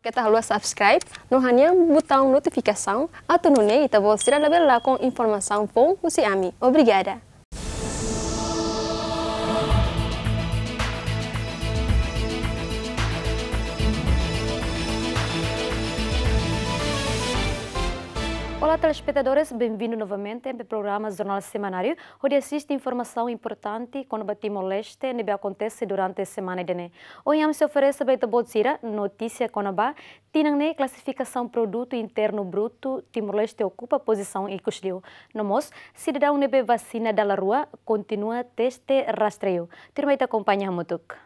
Ketahlua tá subscribe no hanha botão notificação. A tonone e você receberá com informação bom usi ami Obrigada. telespectadores, bem-vindo novamente ao programa Jornal Semanário, onde assiste informação importante quando batimos leste e acontece durante a semana de né. Hoje se oferece bem Botsira, notícia Conabá, Tinangne classificação produto interno bruto, Timor-Leste ocupa posição e custou. No MOS, cidadão nebe vacina da rua, continua teste rastreio. Termita acompanha a Mutuk.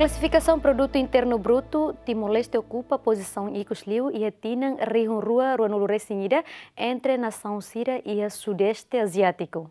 classificação Produto Interno Bruto, Timor-Leste ocupa a posição Icosliu e Atinan, Rihunrua, Ruanulure Sinhida, entre a nação Sira e a Sudeste Asiático.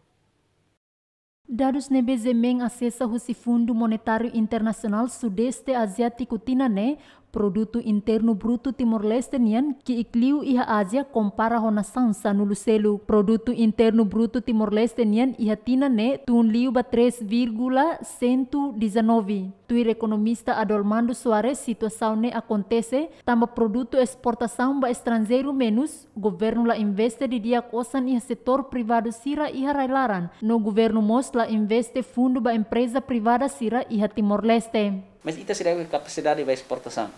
Dados nebezemeng acessa o Fundo Monetário Internacional Sudeste Asiático Tinané, Produto Interno Bruto timor nian que ecliu iha Ásia compara hona sansa nulu selu. Produto Interno Bruto timor nian iha tina ne tun liu ba 3,119. Tuir economista Adolmando Soares situação ne acontece tamba produto exportação ba estrangeiro menos governo la investe di dia kosan iha setor privado sira iha railaran. No governo mos la investe fundo ba empresa privada sira iha Timor-Leste. mas ita sidagi capacidade vice exportação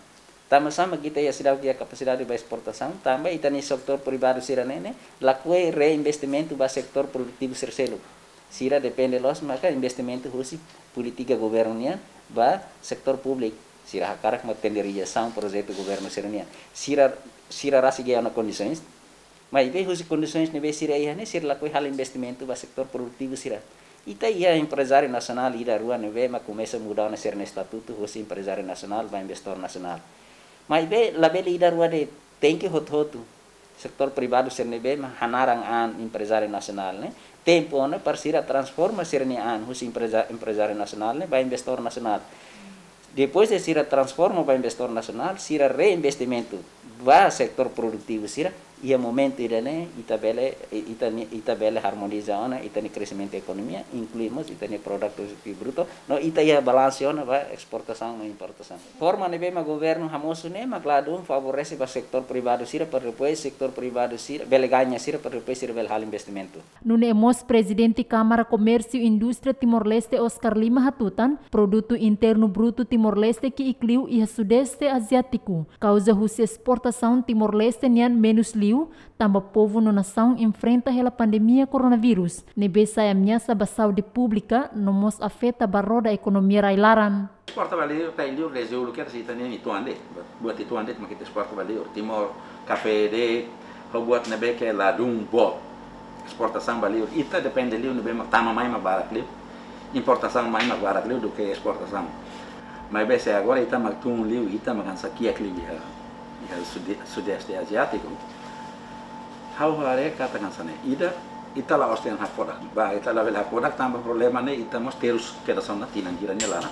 tama sama kita ya sidau dia capacidade vice exportação tamba ita ni sektor pribadi sira nene lakue reinvestimento ba sektor produtivo terceiro sira depende los maka investimento husi politika governia ba sektor publik sira hakarak ma tenderização sang governo gobernu sira sira rasi ge ana condições Mai be husi condições ne be sira ne sira lakue hal investimento ba sektor produktif sira Então, é empresário nacional, ir rua, não mas começa a mudar o né, ser estatuto, você é empresário nacional, vai investidor nacional. Mas, vê, lá vê, ir rua, de, né, tem que hot hotu setor privado, ser não mas hanarang an empresário nacional, né? Tempo, né, parceira, transforma ser ne an, ah, você é empresário, nacional, né, vai investidor nacional. Depois de Sira transforma para investidor nacional, Sira reinvestimento, vai setor produtivo, Sira ia moment irene itabele itani itabele harmonizaona itani crescimento economia incluímos itani produto bruto no ita ia balanceona ba exportação e importação forma ne bema governo hamoso né ma claro favorece ba sector privado sira para depois sector privado sira bele ganha sira para depois sira bele hal investimento nune emos presidente Câmara Comércio e Indústria Timor Leste Oscar Lima Hatutan produto interno bruto Timor Leste que inclui e sudeste asiático causa russa exportação Timor Leste nian menos liu Brasil, tamba povo no nação enfrenta a pandemia coronavírus. Nebe sai ameaça ba saúde pública, no mos afeta barro da economia railaran. Esporta valeu, tá indo lese o que se tania ni tuande. Buat itu ande mak kita esporta valeu, timor café de buat nebe que la dum bo. Exportação baleiro ita e depende liu nebe mak tama mai mak barak liu. Importação mai mak barak liu do que exportação. Mas bem, agora está mais um livro, está mais aqui, aqui, eh, sudeste asiático. Hau ngan sana ida ita ostian osten hakodak ba ita itala vel hakodak tamba ita mos terus tina tinan giranya lana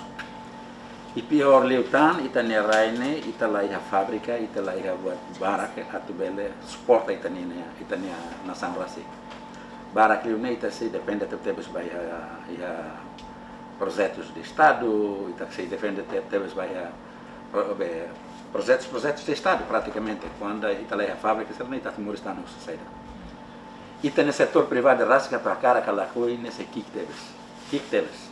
ipi hor liutan ita neraine ita iha fabrika ita iha buat barak atau bele sport ita ne ita na nasang rasi barak liune ita se depende tebes ba iha iha projetos de estado ita se depende tebes ba iha projetos, projetos de Estado praticamente, quando a Itália é fábrica, se não está temor está no sociedade. E tem o setor privado rasca para cara que ela foi nesse kick deles. Kick deles.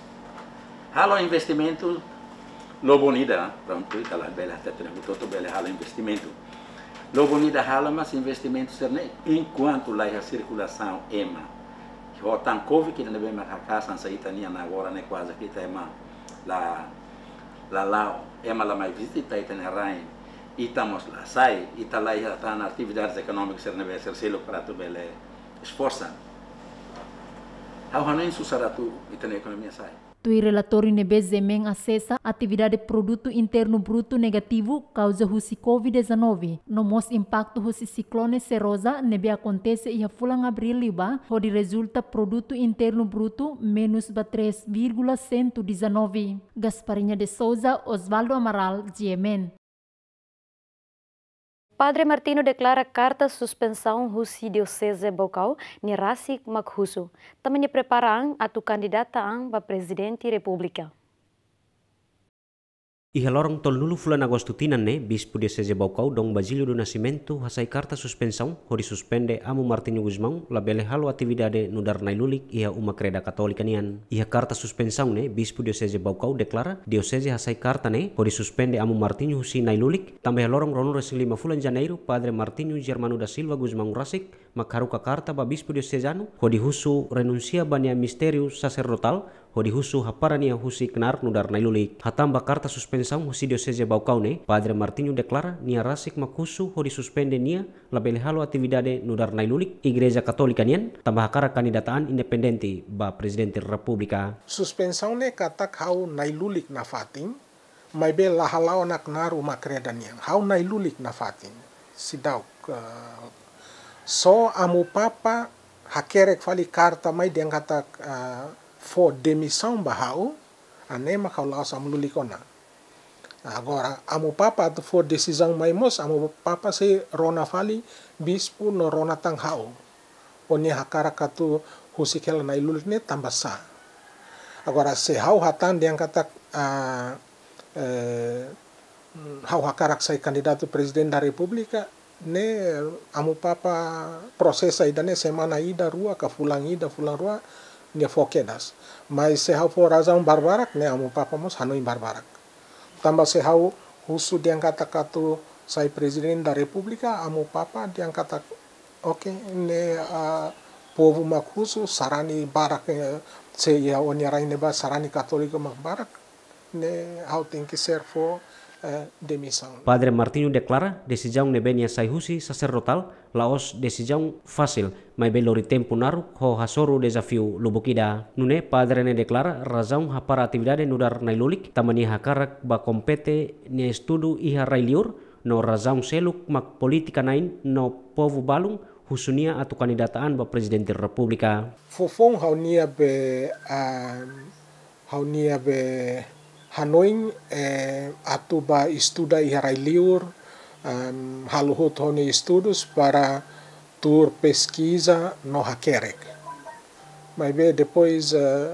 Halo investimento Lobo Unida, ah, pronto, Itália bela até tem todo bela halo investimento. Lobo Unida halo mas investimento cerne enquanto lá é a circulação ema. Que rotan covid que não vem é mais a casa, não sei sair tá tania agora, né, quase que tá ema lá lá lá ema lá mais visita e tá, tem tá, né, rain ita mosla sai ita la ita tan actividades económicas ser nebe ser selo para tu bele esforçan how hanen susaratu ita na economia sai Tui relatório nebe zemeng acessa atividade produto interno bruto negativo causa husi COVID-19. No mos impacto husi ciclone serosa be acontece ia fulang abril liba, hodi resulta produto interno bruto menos ba 3,119. Gasparinha de Souza, Osvaldo Amaral, Yemen. Padre Martino declara carta suspensão Rusi Diocese Bocau Nirasi Makhusu. Também prepara a tu candidata a presidente da República. Iha lorong tol nulu fulan agosto ne bis podia seje baukau dong Basílio do Nascimento hasai carta suspensão hori suspende amo Martinho Guzmão labele halu atividade nuder nai lulik iha uma creda katolikanian. nian. Iha karta suspensão ne bis podia seje baukau dio diocese hasai karta ne hori suspende amo Martinho husi nai lulik tambah lorong ronu resi lima fulan janeiro padre Martinho Germano da Silva Guzmão Rasik makaruka karta ba bispo sejanu hori husu renuncia bania misterius sacerdotal hodi husu haparani husi kenar nudar nailulik hatamba karta suspensam husi dio bau kaune, padre martinho deklara nia rasik makusu hodi suspende nia labele halo atividade nudar nailulik igreja katolika nian tambah kara kandidataan independenti ba presidente republika suspensau ne katak hau nailulik na fatin mai be lahalau nak naru makreda nian hau nailulik na fatin sidau uh, so amu papa hakerek fali karta mai deng uh, eh, fo demi samba hau anema kau laos amu lulikona nah, agora amu papa tu fo decisão mai mos amu papa se rona fali bispo no rona tang hau oni hakara katu husikela na ilulit ne tambasa agora se hau hatan yang kata a e, hau hakarak sai candidato presiden da republika, ne amu papa prosesa idane semana ida rua ka fulang ida fulang rua foke fokedas mai se hau fo raza un barbarak ne amu papa mos in barbarak tamba se hau husu kata katu sai presiden da republika amu papa diangkata oke ne ne uh, povo makusu sarani barak e, se ya rai ne ba sarani katoliko mak barak ne hau tingki fo Eh, de misión. Padre Martinho declara decisión de benia saihusi sacerdotal laos decisión fácil, mai belori tempo naru ho hasoru desafio lubukida. Nune padre ne declara razón ha para actividade nudar nailulik tamani hakarak ba compete ni estudo iha railiur no razão seluk mak politika nain no povo balung husunia atau kandidataan ba presidente republika. Fofong haunia be uh, ah, haunia be hanoing eh, atu ba istuda iharai liur um, haluhut honi istudus para tur pesquisa no hakerek. Mai be depois uh, eh,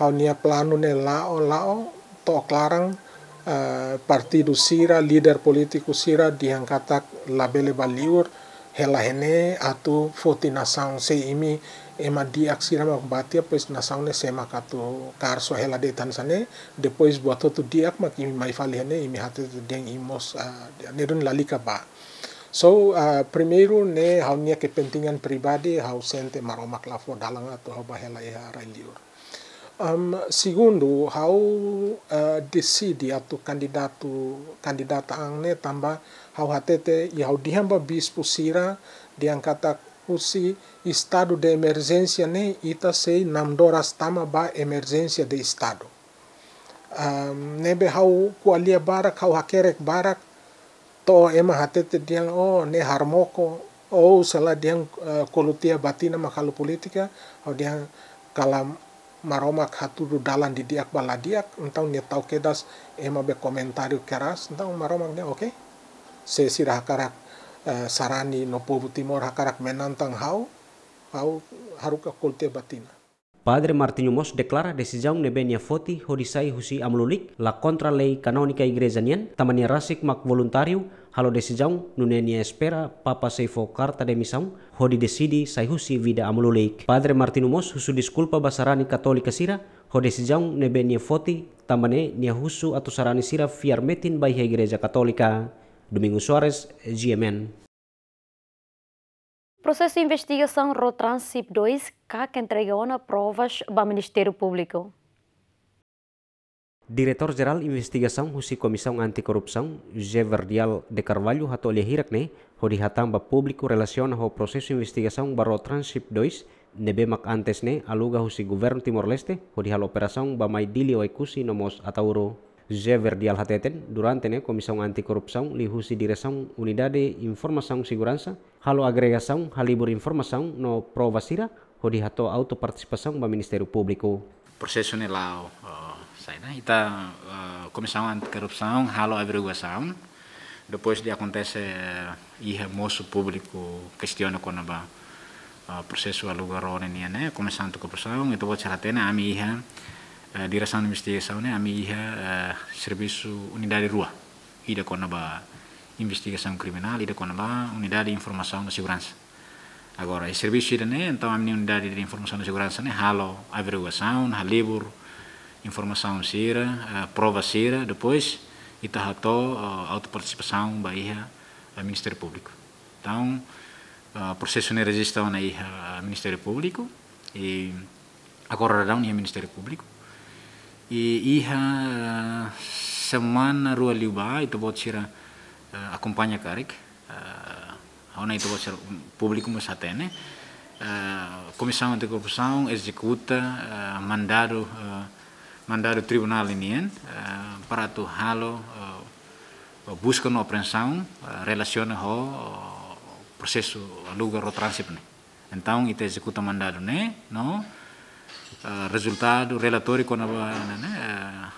haunia planu ne lao lao to klarang uh, eh, partido sira, lider politiku sira diangkatak labele baliur hela hene atu foti nasang se imi ema di aksira mak apa nasang ne sema katu kar so hela de tan sane depois buat tu diak mak imi mai fali hene imi tu deng imos uh, nerun lali kaba So, uh, primeru ne hau nia kepentingan pribadi hau sente maromak lafo dalang atau hau bahela iha e reliur. Um, segundo, hau uh, decidi atau kandidatu kandidata angne tambah hau hatete i hau dihamba bispo sira diangkata kusi estado de emergência ne ita sei namdora stama ba emergência de estado um, nebe hau kualia barak hau hakerek barak to ema hatete diang oh ne harmoko oh salah diang uh, e, kolutia batina makalu politika hau diang kalam maromak hatudu dalan di diak baladiak entau nia tau kedas ema be komentario keras entau maromak dia oke okay? sesi hakarak eh, sarani no povo timor hakarak menantang hau hau haruka kolte batina Padre Martinho Mos declara decisão nebenia foti hodisai husi amlulik la kontra lei kanonika igrejanian tamania rasik mak voluntariu halo decisão nunenia espera papa seifo karta de misaung hodi decidi sai husi vida amlulik Padre Martinho Mos husu disculpa basarani katolika sira hodi decisão nebenia foti tamane nia husu atau sarani sira fiar metin bai igreja katolika. Domingo Soares, GMN. Processo de investigação Rotransip 2, CAC entregou na provas para o Ministério Público. Diretor-Geral Investigação Husi Comissão Anticorrupção, Verdial de Carvalho, hatu oleh hirak ne, hodi público relaciona o processo de investigação baro Transip 2, nebe mak antes ne, aluga Husi Governo Timor-Leste, hodi hal operação bamai dili oikusi nomos atauro. Javier de Alhateten durante né, Comissão Anticorrupção li husi diresaun Unidade Informasaun Segurança, halo agregasaun halibur informasaun no provasira, hodi hato autoparticipação do Ministério Público. ne lao uh, eh, saina ita uh, eh, Comissão Anticorrupção halo averiguação, depois de acontece uh, eh, moço público questiona quando ba uh, processo alugarone né, Comissão Anticorrupção, itu buat tirar até na minha Eh, direção eh, de investigação né a minha serviço unidade rua ida com a investigação criminal ida com a unidade de informação da segurança agora esse serviço ida né então a minha unidade de informação da segurança né halo averiguação halibur informação cira eh, prova cira depois ita auto autoparticipação bahia a Ministério Público então processo de registro na Ministério Público e agora não é Ministério Público E iha semana rua liuba itu buat sira e, akompanya karik e, ona itu buat sira publiku mas atene comissão de corrupção executa mandaru mandado tribunal ini para tu halo busca no apreensão relaciona ho processo lugar o trânsito então ita executa mandado no Ah, resultado, relatório quando né,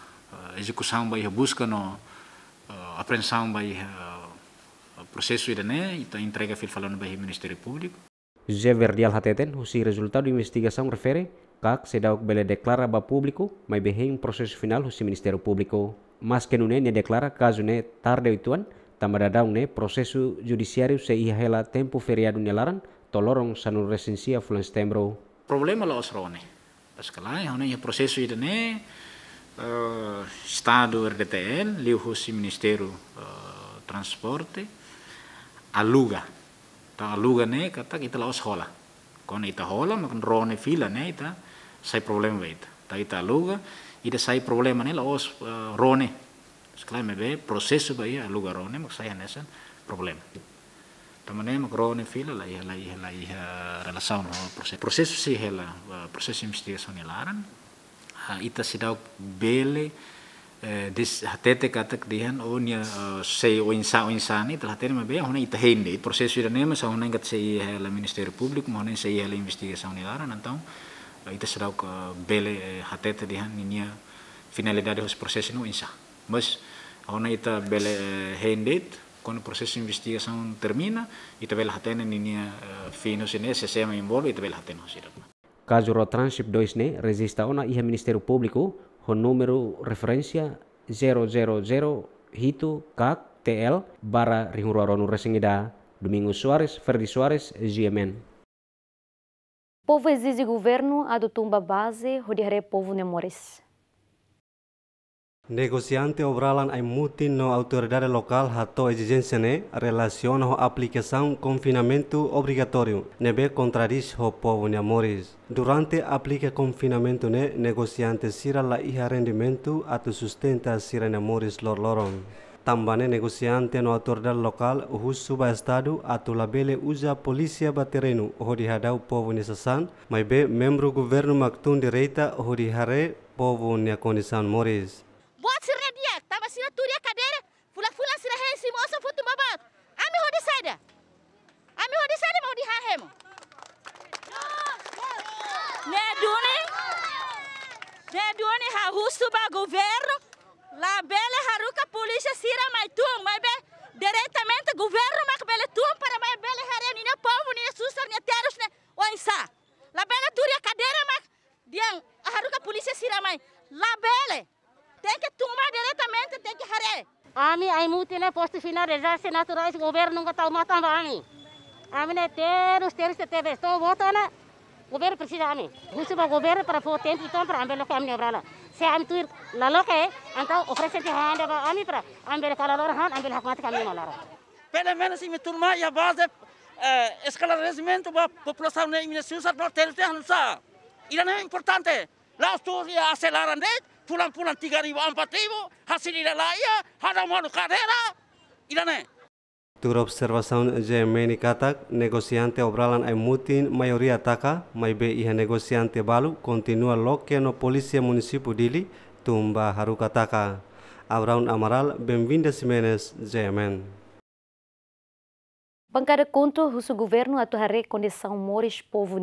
execução vai busca no ah, apreensão vai ah, processo ir né, então entrega fil falando vai Ministério Público. José Verdial Hateten, o resultado de investigação refere kak se dauk bele declara ba público, mai behen um proses final o Ministério Público. Mas que ne declara caso ne tarde oituan, tamaradau um, ne prosesu judiciário se hela tempo feriado nelaran, tolorong sanur resensia fulan setembro. Problema la osrone parce que là on itu ne stado uh, estado RDTL transporte aluga ta aluga ne kata kita lawas hola kon ita hola makan rone fila ne ita sai problem wait, ta ita aluga ita sai problem ne lawas eh, rone sekarang mebe prosesu bayi aluga rone maksaya nesan problem de maneira que grone fila la ia la iha la iha relasau no proses processo se ela eh, proses investigasi investigação laran ha ah, ita se dá bele eh, dis hatete katak dihan o oh, nia eh, sei o insa o ni telah tene mabe hona ita hende processo ira ma sa hona ngat sei ela ministério público hona sei ela investigação ilaran então ita se dá bele hatete dihan nia finalidade hos processo no insa mas hona ita bele hende quando o processo de investigação termina, e também lá tem a linha eh, fina, se chama envolve, e também lá tem Caso o Tranship 2 ne resista ona o é Ministério Público, o número referência 000 Hito CAC TL barra Ringuruaronu Resengida, Domingos Soares, Ferdi Soares, GMN. Povo exige governo a do tumba base, rodearé povo nemores. Negociante obralan ay mutin no autoridade local hato ne, relaciona ho aplicação confinamento obrigatório nebe contradiz ho povo ne amores. Durante aplica confinamento ne negociante sira la iha rendimento ato sustenta sira ne amores lor loron. Tambane negociante no autoridade local hus suba estado ato labele usa polícia batereno ho dihadau povo ne sasan, maibe membro governo maktun direita ho dihare povo ne condição mores bota se dia, tava assim na turia cadeira, fula fula se rede se moça foi tomar banho. A minha rodi sai da. A minha rodi sai da, mau remo. Né, Dune? Né, Dune, ha russo ba governo, la bela haruka polícia sira mais tu, mais bem, diretamente governo, mais bela tu, para mais bela haré, nem povo, nem susar, nem terros, nem oinsa. La bela turia cadeira, mais, diang, haruka polícia sira mais, labele. Tem que tomar diretamente, tem que haré. Ami ai mutina né, posto final reserve naturais governo nunca tá matando a mim. A mim né ter os teres de TV estou votando. Né? Governo precisa a ami. Isso o governo para fazer tempo então para a ambelo que ami lá. Se a mim tu la loca eh, então oferece de handa para a ami para ambelo kala lor han ambelo hakmat kami malara. Pelo menos se me turma e a base eh, esclarecimento para a população em Minas Gerais não ter terra não sabe. Isso não é importante. Lá os tuas aceleram né pulang-pulang tiga ribu empat ribu hasil layak ada malu Tur observação de meni katak negociante obralan ai mutin maioria taka be iha negociante balu continua loque no polícia município dili tumba haruka taka Abraun Amaral Bem-vinda Simenes GMN. Bancada conto o governo atuará condição mores povo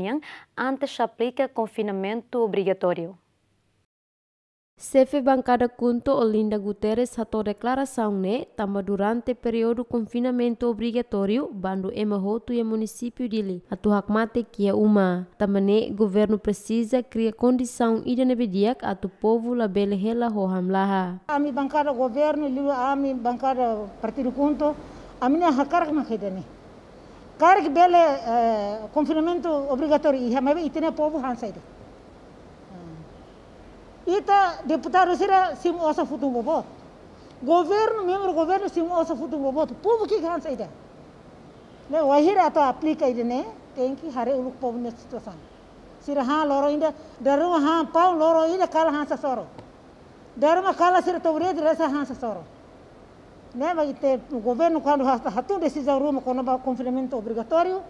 antes aplica confinamento obrigatório. Sefe bancada junto Olinda Guterres hatou declaração né, tamba durante período confinamento obrigatório, bando emerroto e município dele. A tuhakmate é que é uma, também governo precisa criar condição e nebediak a tu povo labele hela roham laha. A mi bancada governo, a mi bancada partido junto, a minha hakar makedane. Carg bele eh, confinamento obrigatório e a minha povo hansaide ita deputado sira sim osa futum bobo governo membro governo sim osa futum bobo povo que ganha ida né wahira né, to aplica ida né tem que haver o povo na situação sira há loro ainda daru há pau loro ainda kala ha sa soro daru ma kala sira tawre dira sa há sa soro né vai ter o governo quando há hasta tudo decisão rumo com o confinamento obrigatório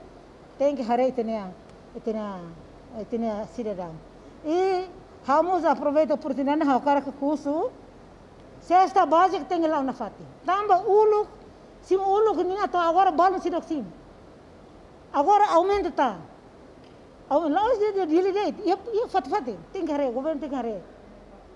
tem que haver ita né ita né ita né cidadão e Vamos aproveitar a oportunidade de cara que curso. Sexta base que tem lá na FATI. Tamba uluk, sim uluk nina tá agora bala se sim. Agora aumenta tá. Aumenta lá os de de de de. Ia ia FATI FATI. Tem que re, governo tem que re.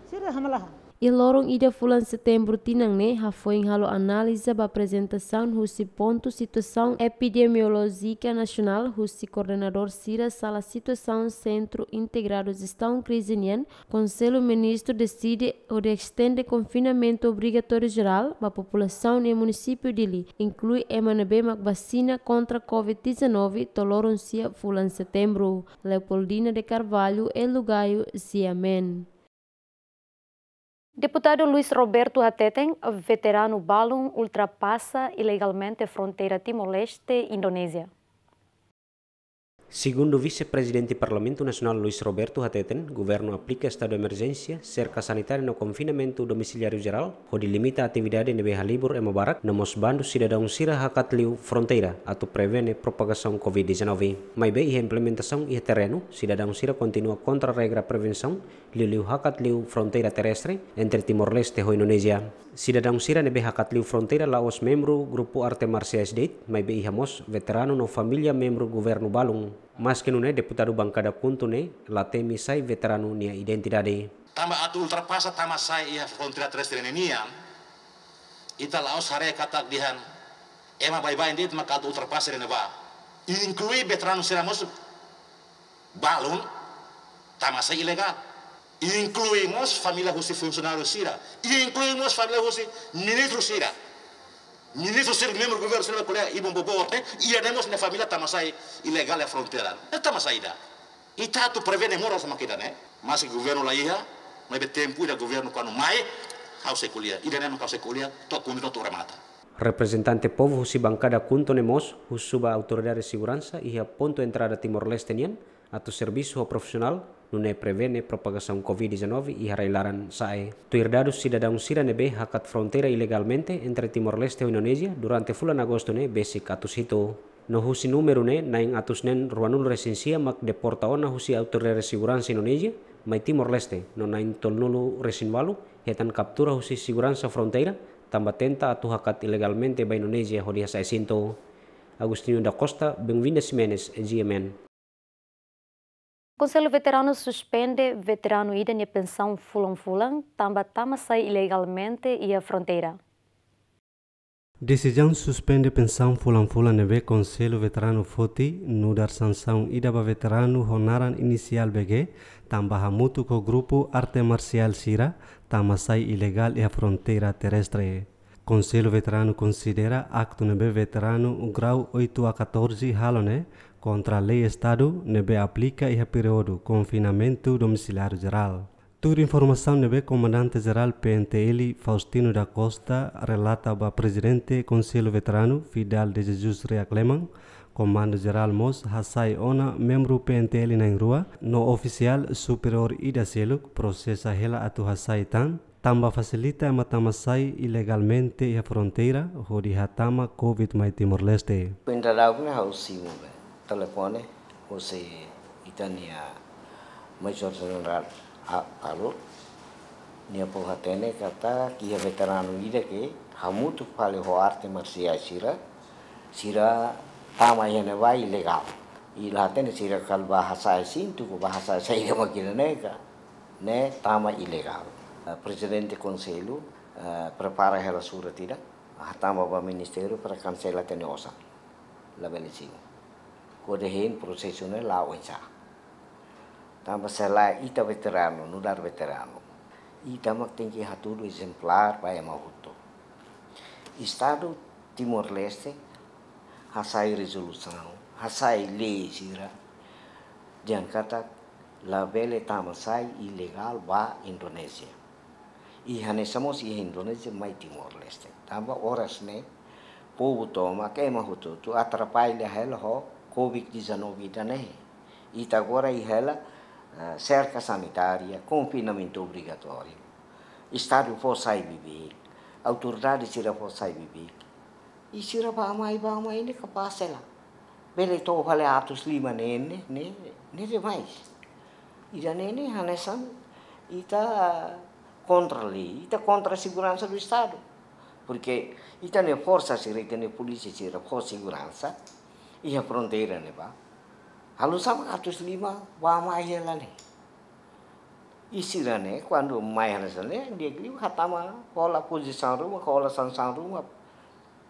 Sira hamalaha. E lorong ida fulan setembro tinang ne foi halo análise ba apresentação husi ponto situação epidemiológica nacional husi coordenador Cira Sala Situação Centro Integrados Estão Crisinian Conselho Ministro decide o de extende confinamento obrigatório geral ba população no município de Li inclui MNB mac vacina contra COVID-19 toloron sia fulan setembro Leopoldina de Carvalho e Lugaio Ziamen. Deputado Luiz Roberto Ateteng, veterano balão ultrapassa ilegalmente a fronteira Timor-Leste-Indonésia. Segundo o vice-presidente do Parlamento Nacional Luiz Roberto Hateten, o governo aplica estado de emergência, cerca sanitária no confinamento domiciliário geral, onde limita a atividade em BH Libur e Mubarak, nos bandos cidadãos Sira Hakatliu Fronteira, ato prevene propagação Covid-19. Mas bem, e a implementação e terreno, cidadão Sira continua contra a regra prevenção, Liliu Hakatliu Fronteira Terrestre, entre Timor-Leste e Indonésia. Cidadão Sira behakat Liu frontera Laos membro Grupo Arte Marciais Date, mai be ihamos veterano no familia membro governo Balung. Mas que nune deputado bangkada punto ne, latemi veterano nia identidade. Tama atu ultrapasa tama sai ia frontera terrestre nia. Ita Laos hare kata dihan. Ema bai bai dit maka atu ultrapasa ne ba. inklui veterano Sira mos Balung tama sai ilegal. incluimos familia José e funcionario Sira, e incluimos familia José e ministro Sira, ministro Sira, miembro del gobierno de colega Ibn Y y tenemos una familia Tamasai ilegal a frontera, es Tamasai da, y tanto previene moras a kita ne, mas el gobierno la hija, no hay tiempo y el gobierno cuando mai, causa culia, y tenemos el culia, todo cumplido todo remata. Representante povo Husi Bancada Kunto Nemos, Husuba Autoridad de Segurança y a punto de entrar a Timor-Leste a tu servicio profesional, nune prevene propagasaun Covid-19 e i arreglaran SAE. Tuirdados cidadãos sirane be hakat frontera ilegalmente entre Timor-Leste e Indonesia durante fulan agosto ne besik atus hito. No husi ne naing atus nen ruanul resensia mak deporta ona husi autore resiguransi Indonesia mai Timor-Leste no naing tolnulu resinwalu hetan kaptura husi siguransa frontera tamba tenta atu hakat ilegalmente ba Indonesia hodia SAE sinto. Agustinho da Costa, Benvinda Simenes, GMN. O Conselho Veterano suspende veterano ida na pensão fulan-fulan, tamba-tama sai ilegalmente e a fronteira. Decisão suspende pensão fulan-fulan neve Conselho Veterano Foti, no dar sanção ida para veterano honaran inicial BG, tamba hamutu o grupo Arte Marcial Sira, tamba sai ilegal e a fronteira terrestre. Conselho Veterano considera acto neve veterano grau 8 a 14 halone, contra a lei Estado nebe aplica e período confinamento domiciliar geral. Tur informação nebe comandante geral PNTL Faustino da Costa relata ao presidente Conselho Veterano Fidal de Jesus Reacleman Comando Geral Mos Hassai Ona, membro PNTL na rua, no oficial superior Ida Seluk, processa Hela Atu Hassai Tan, tamba facilita matamasai ilegalmente a fronteira, Hodi Hatama, Covid-19 Timor-Leste. Pendarau na hausimu, telepone Jose Itania Major General Apalo nia po hatene kata kia veteran ida ke hamutu pale ho arte marsia sira sira tama yene vai legal ila hatene sira kal bahasa sin ko bahasa sai ga makina neka, ne tama ilegal eh, presidente konselu eh, prepara hera sura tida hatama ah, ba ministeru para kansela tene osa la belecina kode dejen proceso la ocha tamba sela ita veterano nudar veterano ita mak tingki hatudu exemplar pa ema hutu. estado timor leste hasai resolução hasai lezira, sira jankata la vele tamasai ilegal ba indonesia i samos i indonesia mai timor leste tamba oras ne povo toma queima hutu tu atrapalha ho Covid-19 também. E está agora ela ah, cerca sanitária, confinamento obrigatório. Estádio for sai viver, autoridade tira for sai viver. E tira para mais, para mais, nem capaz ela, Bele to hale atus lima nene, ne, ne demais. Ida nene hanesan, ita contra a lei, ita tá contra a segurança do Estado. Porque ita tá ne força se rete ne polícia se força segurança, iya frontera ya, nih pak halu sama 105 wa mahela nih istilahnya quando mahela sana dia griu hatama kola posição rumah, kola sangsang rumah,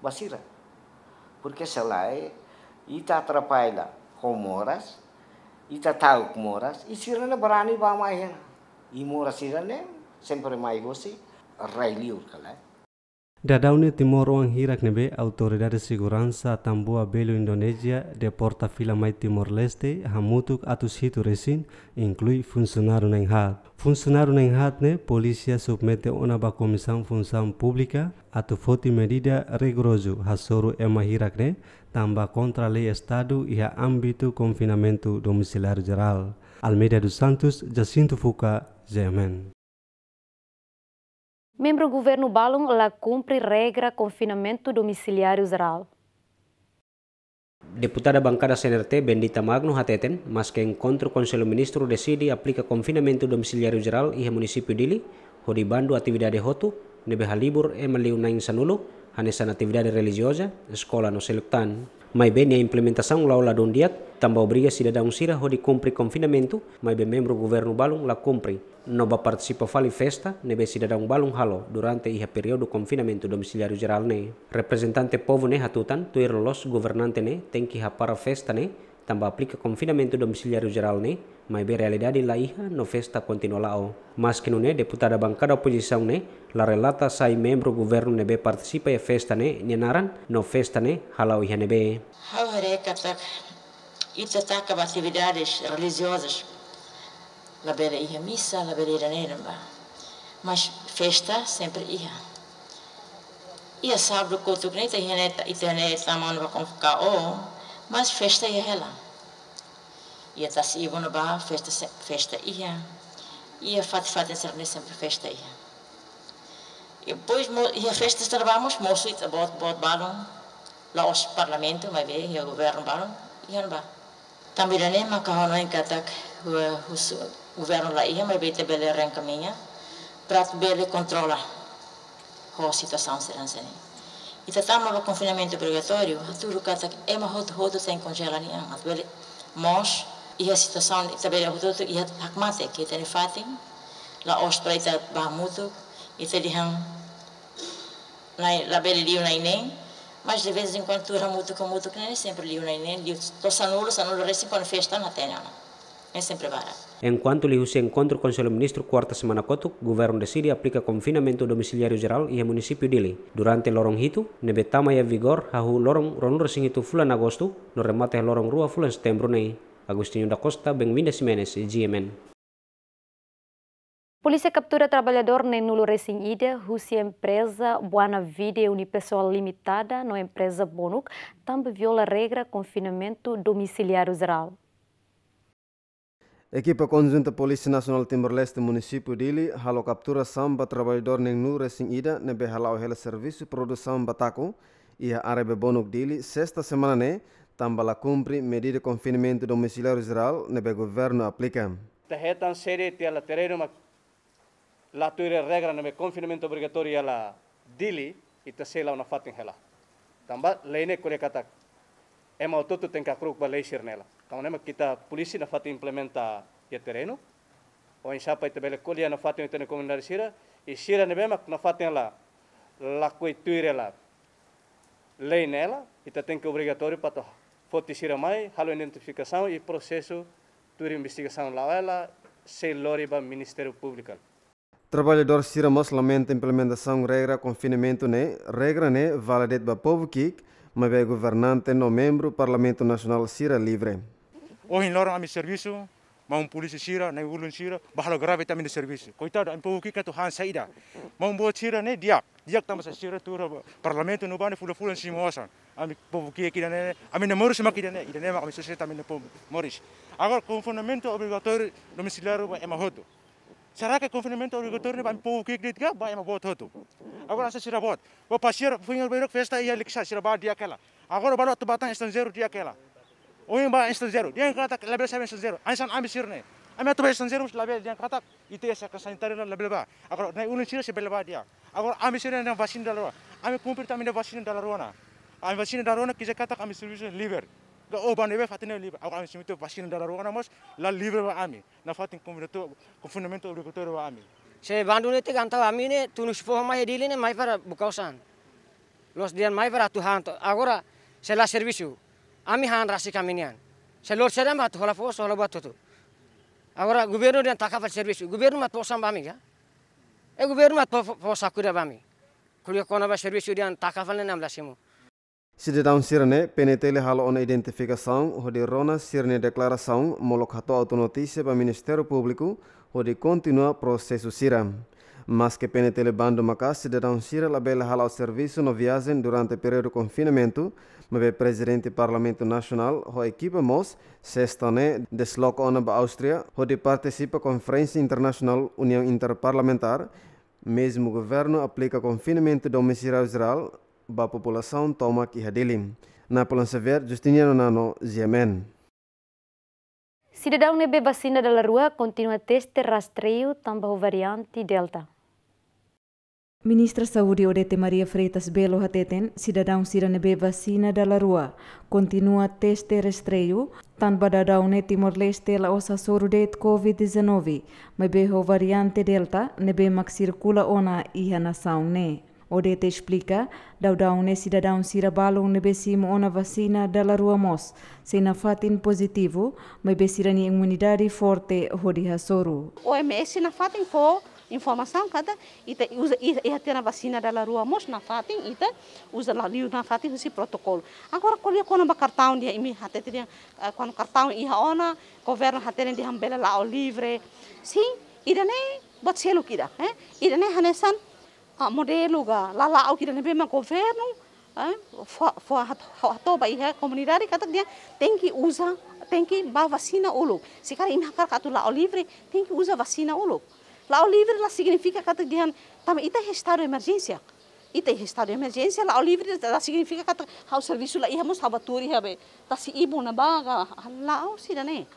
basira porque se ita atrapalha homoras ita tahu moras istilahnya berani wama mahela i moras istilahnya sempre mai gosi railiur kalai Dadaune Timor Wang hirak nebe de segurança tambua belo Indonesia porta fila mai Timor Leste hamutuk atus hitu resin inclui funcionário nem hat. Funcionário neng hat ne polícia submete ona ba comissão função pública atu foti medida regrozu hasoro ema hirak ne tamba contra lei estado e ambitu âmbito confinamento domiciliar geral. Almeida dos Santos, Jacinto Fuca, Zemen. Membro governo Balon la cumpre regra confinamento domiciliário geral. Deputada bancada CNRT Bendita Magno Hateten, mas que encontro com o ministro decide e aplica confinamento domiciliário geral e município Dili, rodibando atividade hotu nebe halibur e maliu na insanulo, hanesan atividade religiosa, escola no selectan mai bene a implementação lá la don dia, também obriga a cidadão sira a cumprir confinamento, mas bem membro governo balung la cumpre. Não vai participar fale festa, nebe cidadão Balum halo durante iha período confinamento domiciliário geral ne. Representante povo ne hatutan, tuir los governante ne, tem que para festa ne, tamba aplica confinamento domiciliário geral né, mas bem realidade lá iha no festa continua lá o. Mas que não né, deputada bancada oposição né, la relata sai membro governo né, nebe participa e festa né, nenaran no festa né, halau iha nebe. How katak, it ataca atividades religiosas, la beira iha missa, la beira nenamba, mas festa sempre iha. Ia sábado, culto que nem tem internet, internet, tamanho para convocar, ou mas festa ia lá. Ia tasi ia bar, festa, festa ia. Ia fat fat em ceremônia sempre festa ia. E depois ia festas trabalhamos, moço, então, e bot bot balão, lá os parlamento, mas ver, ia governo balão, ia no bar. Também nem macarrão em catac, o governo lá ia, mas bem bela minha, para bele controla a situação será serena se samband med confinamento obrigatório, har turkat att Emma har hållit sig kongelad igen. Att väl mors, i här situationen, Isabella a hållit i här hakmate, que tem fatin, la os para ita bahmuto, e dihan, na la bela liu na inen, mas de vez em quando turha muito com muito que nem sempre liu na inen, liu, to sanulo, sanulo, recém quando festa na tenha, não é sempre barato. Enquanto Liu se encontra com seu ministro quarta semana o governo de Síria aplica confinamento domiciliário geral e município dele. Durante lorong hitu, nebetama e vigor, hahu lorong ronur singitu fulan agosto, no remate lorong rua fulan setembro nei. Agostinho da Costa, Benvinda Simenes, GMN. Polícia captura trabalhador em Nulo Recinhida, Rússia empresa Buana Vida e Unipessoal Limitada, na empresa Bonuc, também viola a regra confinamento domiciliário geral. Equipa conjunta Polisi Nacional Timor-Leste município Dili, halo captura samba trabalhador neng nure resing ida nebe halau hela serviço produção ia arebe bonuk Dili, sesta semana ne tambala cumpre medida confinamento domiciliar geral nebe governo aplica. Tehetan seri tiala terreno mak la tuire regra nebe confinamento obrigatório la Dili ita sela una fatin hela. Tamba leine kure katak. Ema ototo tenka kruk ba leisir nela. Kamu nama kita polícia na fatu implementar o terreno. O insa pa itabele kulia na fatu itene komunidade sira. E sira é mak na fatu la que coituire la lei nela. Ita tá, tem que obrigatório para foti sira mai halo identificação e processo de investigação lá ela se o Ministério Público. Trabalhador sira mas lamenta implementação regra confinamento né regra né vale para ba povo mas é governante no membro Parlamento Nacional Sira Livre. Ohin lorong ami servisu, mau polisi sira, nai ulun sira, bahalo grave tamin servisu. Koita da ampo kika to han saida. Mau buat sira ne dia diak tamas sira tura parlamento nubane bane fula-fulan simosan. Ami povo kia e kida ne, ami ne morus makida ne, ida ne ma ami soseta ami ne povo morus. Agora confinamento obrigatório domiciliário é ma hoto. Será que confinamento obrigatório vai povo kia e kida ba é ma bot hoto. Agora sira bot. beirok festa ia alixar sira ba dia aquela. Agora tu batang zero dia kela yang ba instant zero. Dia yang kata label saya instant zero. Ansan ambil nih, Ami atu instant zero label dia kata itu ya saya sanitari label ba. Agar naik ulun sih label ba dia. Agar ambil sirne yang vaksin dalam. Ami kumpir yang vaksin dalam ruana. Ami vaksin dalam ruana kita kata kami solusi liver. Ga oh ban liver fatin liver. Agar ami itu vaksin dalam ruana mas la liver ba ami. Na fatin kombinato konfundamento obligatório ba ami. Se bandune te kanta ami ne tunus fo ma hediline mai para bukausan. Los dian mai para Tuhan. Agora se la servisu. Ami আমি হান রাশি Se সে লোর সেরাম হাত হলা ফোস হলা বাত হতো আবার গুবেরু দেন টাকা ফাল সার্ভিস গুবেরু মাত পোসাম বামি গা এ pos মাত পোসা করে বামি খুড়ি কোনবা সার্ভিস দেন টাকা ফাল নাম লাসিমু Sidi daun sirne penetele hal on ho de rona sirne declaração molokato autonotise para Ministério Público hodi continua processo sira. Mas que penetele bando maca sidi daun sira labela hal ao serviço no viagem durante período confinamentu. mabe presidente parlamento nacional ho equipa mos sextane deslocona ba Áustria ho de participa conferência internacional união interparlamentar mesmo governo aplica confinamento domiciliar geral ba população toma que hadelim na polansever Justiniano Nano Ziemen Cidadão nebe vacina da rua continua teste rastreio também o variante Delta. Ministra Saúde Odete Maria Freitas Belo hateten ne siranebe vacina dala rua. Continua teste restreio, tan e Timor-Leste la osa det COVID-19, mebe ho variante Delta, ne be mak sirkula ona iha saun ne. Odete explica, sira cidadão ne nebe simo ona vacina dala rua mos, se na fatin positivo, mebe ni imunidade forte ho soru. OMS na fatin for informação cada ita usa ia ter a vacina da rua mos na fatin ita usa lá liu na fatin esse protocolo agora colhe quando ba cartão dia imi hatte teria quando eh, cartão ia ona governo hatte dia hambela lá livre sim ida ne bot selo kida eh ida ne hanesan ah, modelo ga lá lá o kida ne bema governo eh? toba iha comunidade kata dia tem que usar tem que ba vacina o se cara imi cara lá o livre tem que usar vacina o La e e ao livre ela significa kata dihan tam ita estado emergencia. Ita estado emergencia la ao livre ela significa kata hau serviço la ihamos habaturi habe. Ta si ibu na baga la ao sida ne.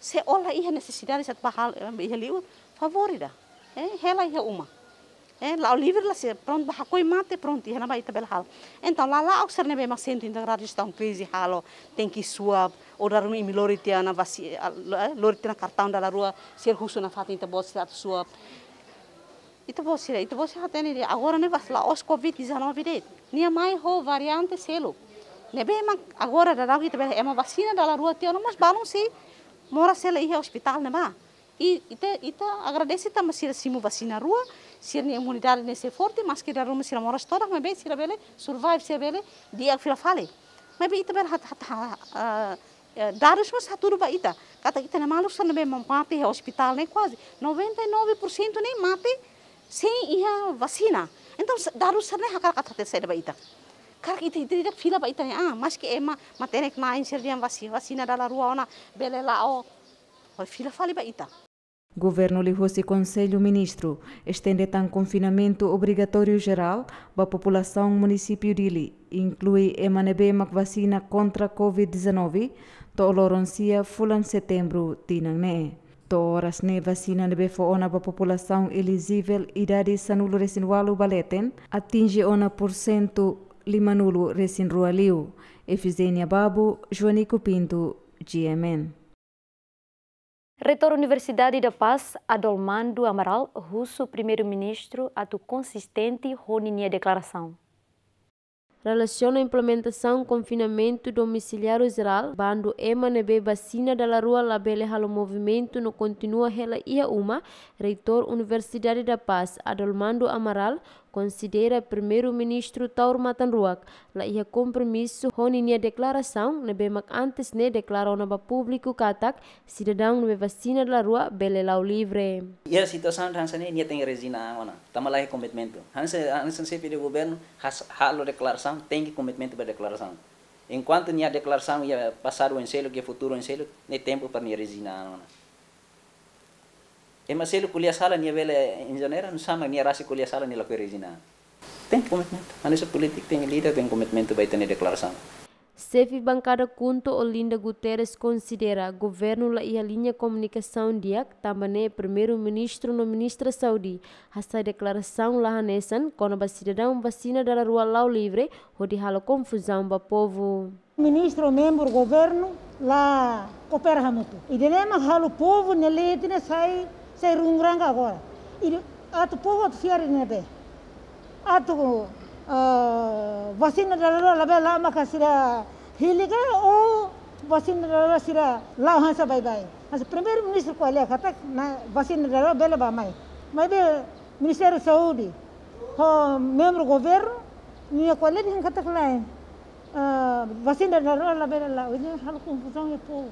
Se ola iha necessidade sat bahal iha liu favorida. Eh, hela iha uma. Eh, lá o livro lá se pronto baxa coi mate pronto e na baita bela hal então lá lá o oxer nebe mas sento integrar estão crise halo tem que sua orar um imiloritia na vasi eh, loritia eh, na cartão da rua ser russo na fatinta bosta sua itu bosira itu bosira hatene de agora ne vas lá os covid 19 de nia mais ho variante selo nebe ma agora da rau é ema vacina da rua tio não mas balon se mora sele i hospital ne ba e ita ita agradece ta masira simu vacina rua sirni immunitatea ne se forte maskira se sira moras tora ma se sira bele survive se sira bele dia fira fale ma be ita bele hat hat eh, daros mas haturu ba ita kata ita na malu sana be mate he hospital nem quase 99% nem mate sem ia vacina então daros sana hakar kata te sera ba ita kar ita ita ita fila ba ita ah mas que é, ema materek na inseriam vacina vacina da la rua ona bele la o fila fale ba ita Governo levou e Conselho Ministro, estende tan confinamento obrigatório geral para a população município de Ili, inclui emanebe vacina contra Covid-19, to oloronsia fulan setembro tinangne. To horas ne vacina nebe fo para a população elegível idade sanulo resinwalu baleten, atinge ona por cento limanulo resinrualiu. Efizênia Babo, Joanico Pinto, GMN. Reitor Universidade da Paz, Adolmando Amaral, russo primeiro-ministro, ato consistente roninha declaração. Relaciona a implementação confinamento domiciliário geral, bando emanebe vacina da rua labele halo movimento no continua rela ia uma, reitor Universidade da Paz, Adolmando Amaral, considera primeiro-ministro Taur Matanruak la ia compromisso honi nia declaração na bem antes ne declarou na ba público katak cidadão na vacina da rua belelau livre. a situação de Hansen nia tem resina ona tamalai commitmento. Hansen, Hansen sempre pede governo halo declaração tem que para a declaração. Enquanto nia declaração ia passar o enselo que futuro enselo, nem tempo para nia resina ona e maselo kuliah salah nia bela engenheiro não sama nia rasi kuliah salah nia lakuir izina. Tem commitment. Anissa político tem líder tem commitment vai ter declaração. Chefe bancada Kunto Olinda Guterres considera governo la ia linha comunicação diak também primeiro-ministro no ministra Saudi. Hasta declaração la hanesan quando ba cidadão vacina da rua lau livre hodi halo confusão ba povo. Ministro, membro, governo, la coopera muito. E de halo povo, nele, sai se rungranga agora. E ato povo ato fiar nebe. Ato uh, vacina lá labe lá maka sira hiliga ou vacina lá sira la hansa bye bye. Mas primeiro ministro qual é que na vacina lá bela ba mai. Mas be Ministério da Saúde, o membro do governo, minha é que está lá, vacina da lá Bela lá, hoje é uma confusão de povo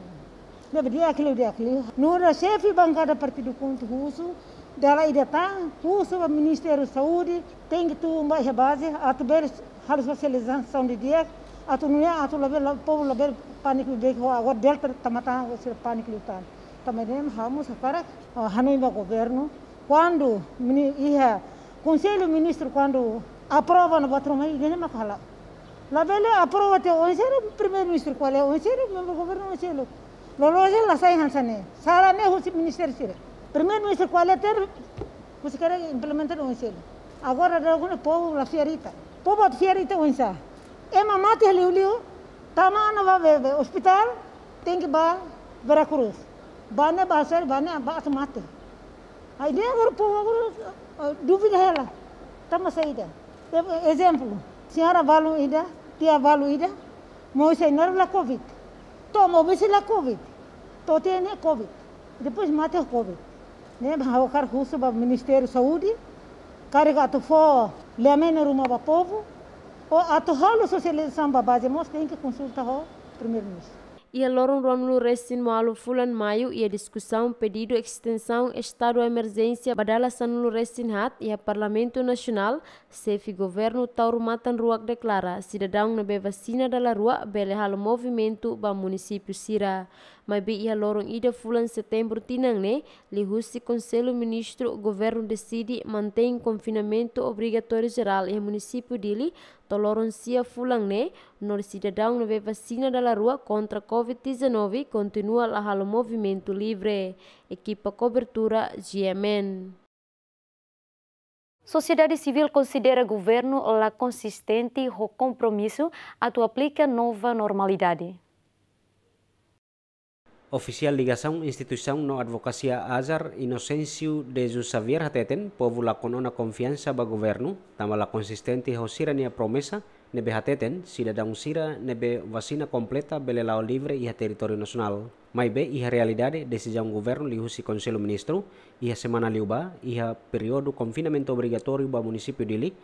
deveria aquilo de aquilo. Nura, chefe bancada partido Partido Conto Russo, dela ainda tá, curso o Ministério da Saúde, tem que tu mais base, a tu ver a socialização de dia, a tu não é, a tu levar o povo levar pânico de que agora delta tamata tá o pânico lutar. Também temos vamos para Hanoi governo, quando ia é, conselho ministro quando aprova no patrão, ele não fala. Lá vele aprova te, o primeiro ministro qual é, o governo, o L'horloge, la sai hansane. Sara ne husi minister sire. Permen ministro qualiter husi kare implementar un Agora orang algum pohon lah fierita. Povo at fierita un sa. E mamate liu Tamana hospital tem que ba Veracruz. Bane basar bane bas mate. Aí nem agora povo eh, agora dúvida itu. Tamo saída. Exemplo. Senhora valuida tia Valuída, moça não la Covid. toma vacina Covid. Então tem né, Covid. Depois mata o Covid. Né? O cara russo para o Ministério da Saúde, carregado for, leamena rumo para o povo. O atual socialização para a base, nós tem que consultar o primeiro-ministro e lorong no resin malu fulan maio e discussão pedido extensão estado de emergência Badala no resin hat e a Parlamento Nacional sefi governo matan ruak declara cidadão na be vacina da la rua bele halo movimento ba município Sira mas ia lorong ida fulan setembro tinang ne, lihusi Conselho Ministro o governo decide mantém confinamento obrigatório geral em município dele, toloron sia fulan ne, nor cidadão não vê vacina da rua contra Covid-19 continua lá o movimento livre. Equipa cobertura GMN. Sociedade civil considera governo lá consistente o compromisso a aplica nova normalidade. oficial ligação instituição no advocacia Azar Inocêncio de Jesus Xavier hateten povula konona confiança ba governo a consistente hosira nia promessa nebe hateten cidadão sira nebe vacina completa belelao livre ia território nacional maibe iha realidade decisão governo lihusi conselho ministro iha semana liuba iha período confinamento obrigatório ba município de Lig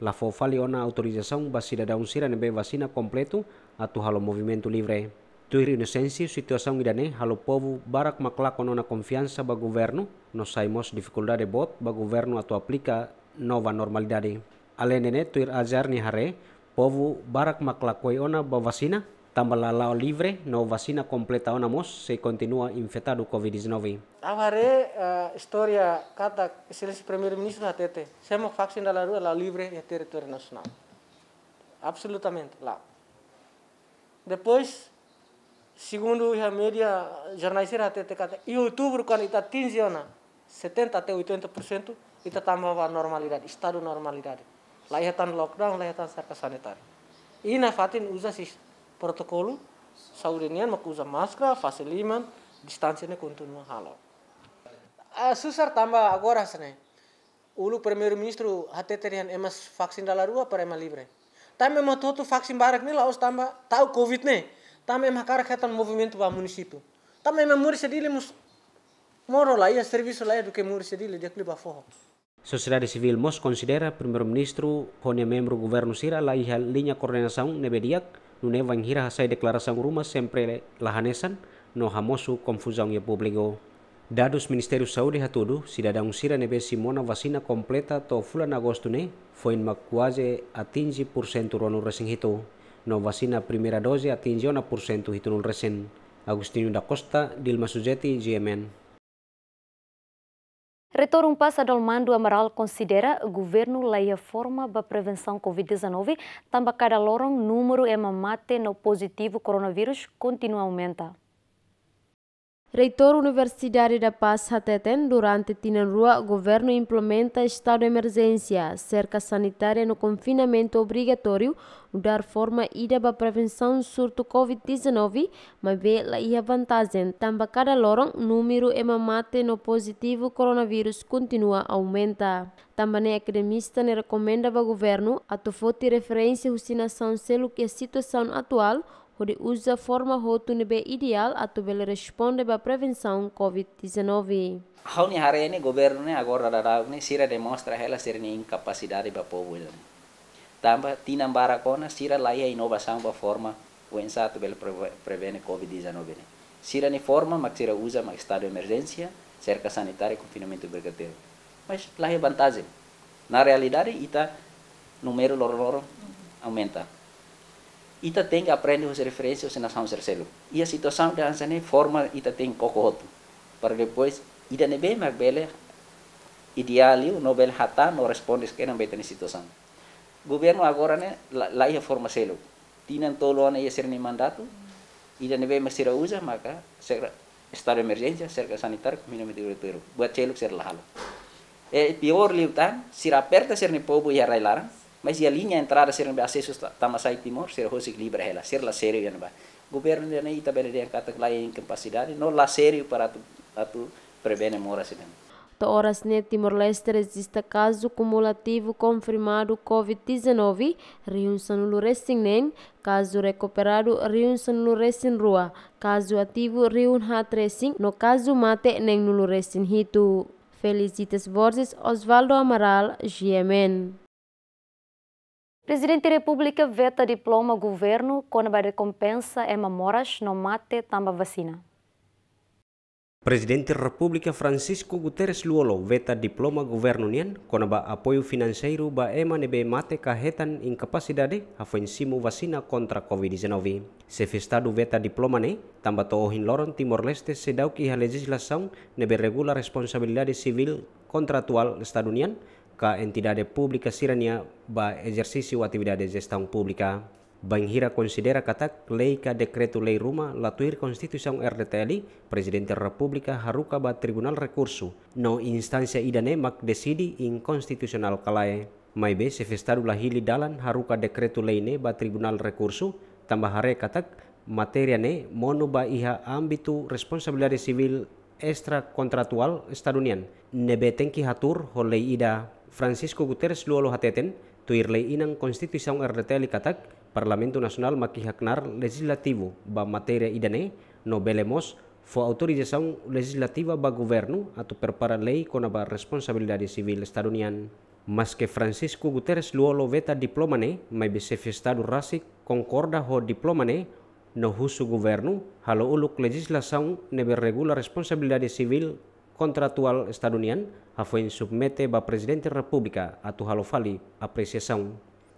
la fofaliona autorização ba cidadão sira nebe vacina completo atu halo movimento livre Tuir Inocencio, situação Guidané, halo povo, barak maklakon na confiança ba governo, nós saimos dificuldade bot ba governo ato aplica nova normalidade. Além de tuir azar ni hare, povo barak maklakoi ona ba vacina, tambala lao livre, no vacina completa ona mos, se continua infectado COVID-19. Avare uh, história kata excelência primeiro-ministro da TT, semo vacina la rua lao livre e território nacional. Absolutamente lá. Depois, Segundo a ya, média era até te kata, em outubro quando está tinziona, 70 até 80% kita tambah normalidade, estado normalidade. no lockdown, laihatan cerca sanitário. E na fatin usa si protokolo, saurinian mak usa máscara, lima distância ne continua halau. A susar tambah agora sene. Ulu primeiro-ministro até teriam emas vaksin dalarua para emas livre. Também matou tu vaksin barak ne laos tambah tahu covid ne. Tamem hakar khatan movimento ba o município. Também me sedile mus moro la ia serviço la eduke que muri sedile de aquele forro. Sociedade Civil MOS considera primeiro-ministro como membro do governo Sira la ia linha coordenação nebediak no ne em hira sai declaração ruma sempre lahanesan no hamosu confusão e publiko. Dados Ministério Saúde hatudu si dadang sira nebe simona vacina completa to fulan agosto ne foi makuaje atinji 15% rono resing hito. no vacina primeira dose atingiu na porcento ritunul recente. Agostinho da Costa, Dilma Sujeti, GMN. Reitor Umpas Adolmando Amaral considera o governo leia forma para prevenção Covid-19, também cada lorong número é mamate no positivo coronavírus continua a aumentar. Reitor Universidade da Paz Hateten, durante Tinanrua, governo implementa estado de emergência, cerca sanitária no confinamento obrigatório, dar forma ida para prevenção surto COVID-19, mas bela e a vantagem. Tamba cada lorong, número e mamate no positivo coronavírus continua a aumentar. Também a academista ne recomenda para o governo a tofoti referência vacinação selo que a situação atual onde a forma roto nebe ideal atau bela responde ba prevenção COVID-19. Hal ni hari governo agora dará ne sira demonstra ela ser incapacidade ba povo Tamba tinambarakona sira laia inovação ba forma o ensato bel prevene COVID-19. Né? Sira ni forma, mas sira usa mas estado de emergência, cerca sanitária e confinamento obrigatório. Mas lá é vantagem. Na realidade, ita número lor lor aumenta. Ita tem que aprender as referências na São Terceiro. E a situação da Anzane forma ita tem cocoto. Para depois, ita nebe mas bela ideal, o Nobel Hatta não responde que não beta na situação. governo agora né lá ia forma selo tinham todo ano ia ser nem mandato e já neve mas será usa maca será estado de emergência cerca sanitário como não diretor buat selo ser lá é pior liutan se aperta ser nem povo ia railar mas ia linha entrada ser nem acesso tamasai timor ser hosik libre ela ser lá sério ia não governo já nem ita bela de kata lá incapacidade não lá sério para tu, tu prevene mora se mesmo oraz nie Timor-Leste existe caso cumulativo confirmado COVID-19, riunsan luresin nen, caso recuperado riunsan luresin rua, caso ativo riun hatresin, no caso mate nen luresin hitu. Felicitas Borges, Osvaldo Amaral, GMN. Presidente da República veta diploma governo com a recompensa é mamoras no mate tamba vacina. Presidente Republika Francisco Guterres Luolo veta diploma governo nian kona ba apoio finansairu ba ema nebe mate kahetan incapacidade afensimo vasina kontra COVID-19. Se festado veta diploma ne, tamba toohin loron Timor-Leste se dau ki legislação nebe regula responsabilidade civil kontratual estadunian ka entidade publika sirania ba exercício atividade gestão publika. Hira considera katak leika dekretu lei Roma latuir tuir RDTLI presiden Republika haruka harukaba tribunal recurso, no instansi idane mak decidi inkonstitusional kalae. Maibe se festaru lahili dalan haruka decreto ne ba tribunal recurso, tambah hare katak materia ne monu ba iha ambitu responsabilidade civil extra kontratual estadunian. nebetengki betengki hatur holei ida Francisco Guterres luolo hateten, tuir lei inang konstitusiong RDTLI katak Parlamento Nacional maquihacnar legislativo ba materi idane no belemos foi autorização legislativa ba governo a prepara lei com a responsabilidade civil estaduniana. Mas que Francisco Guterres luolo veta diplomane, mai bisef Estado rasik concorda ho diplomane no husu governo halo uluk legislação nebe regula responsabilidade civil contratual estaduniana hafoin submete ba presidente republika atu halo fali apreciação.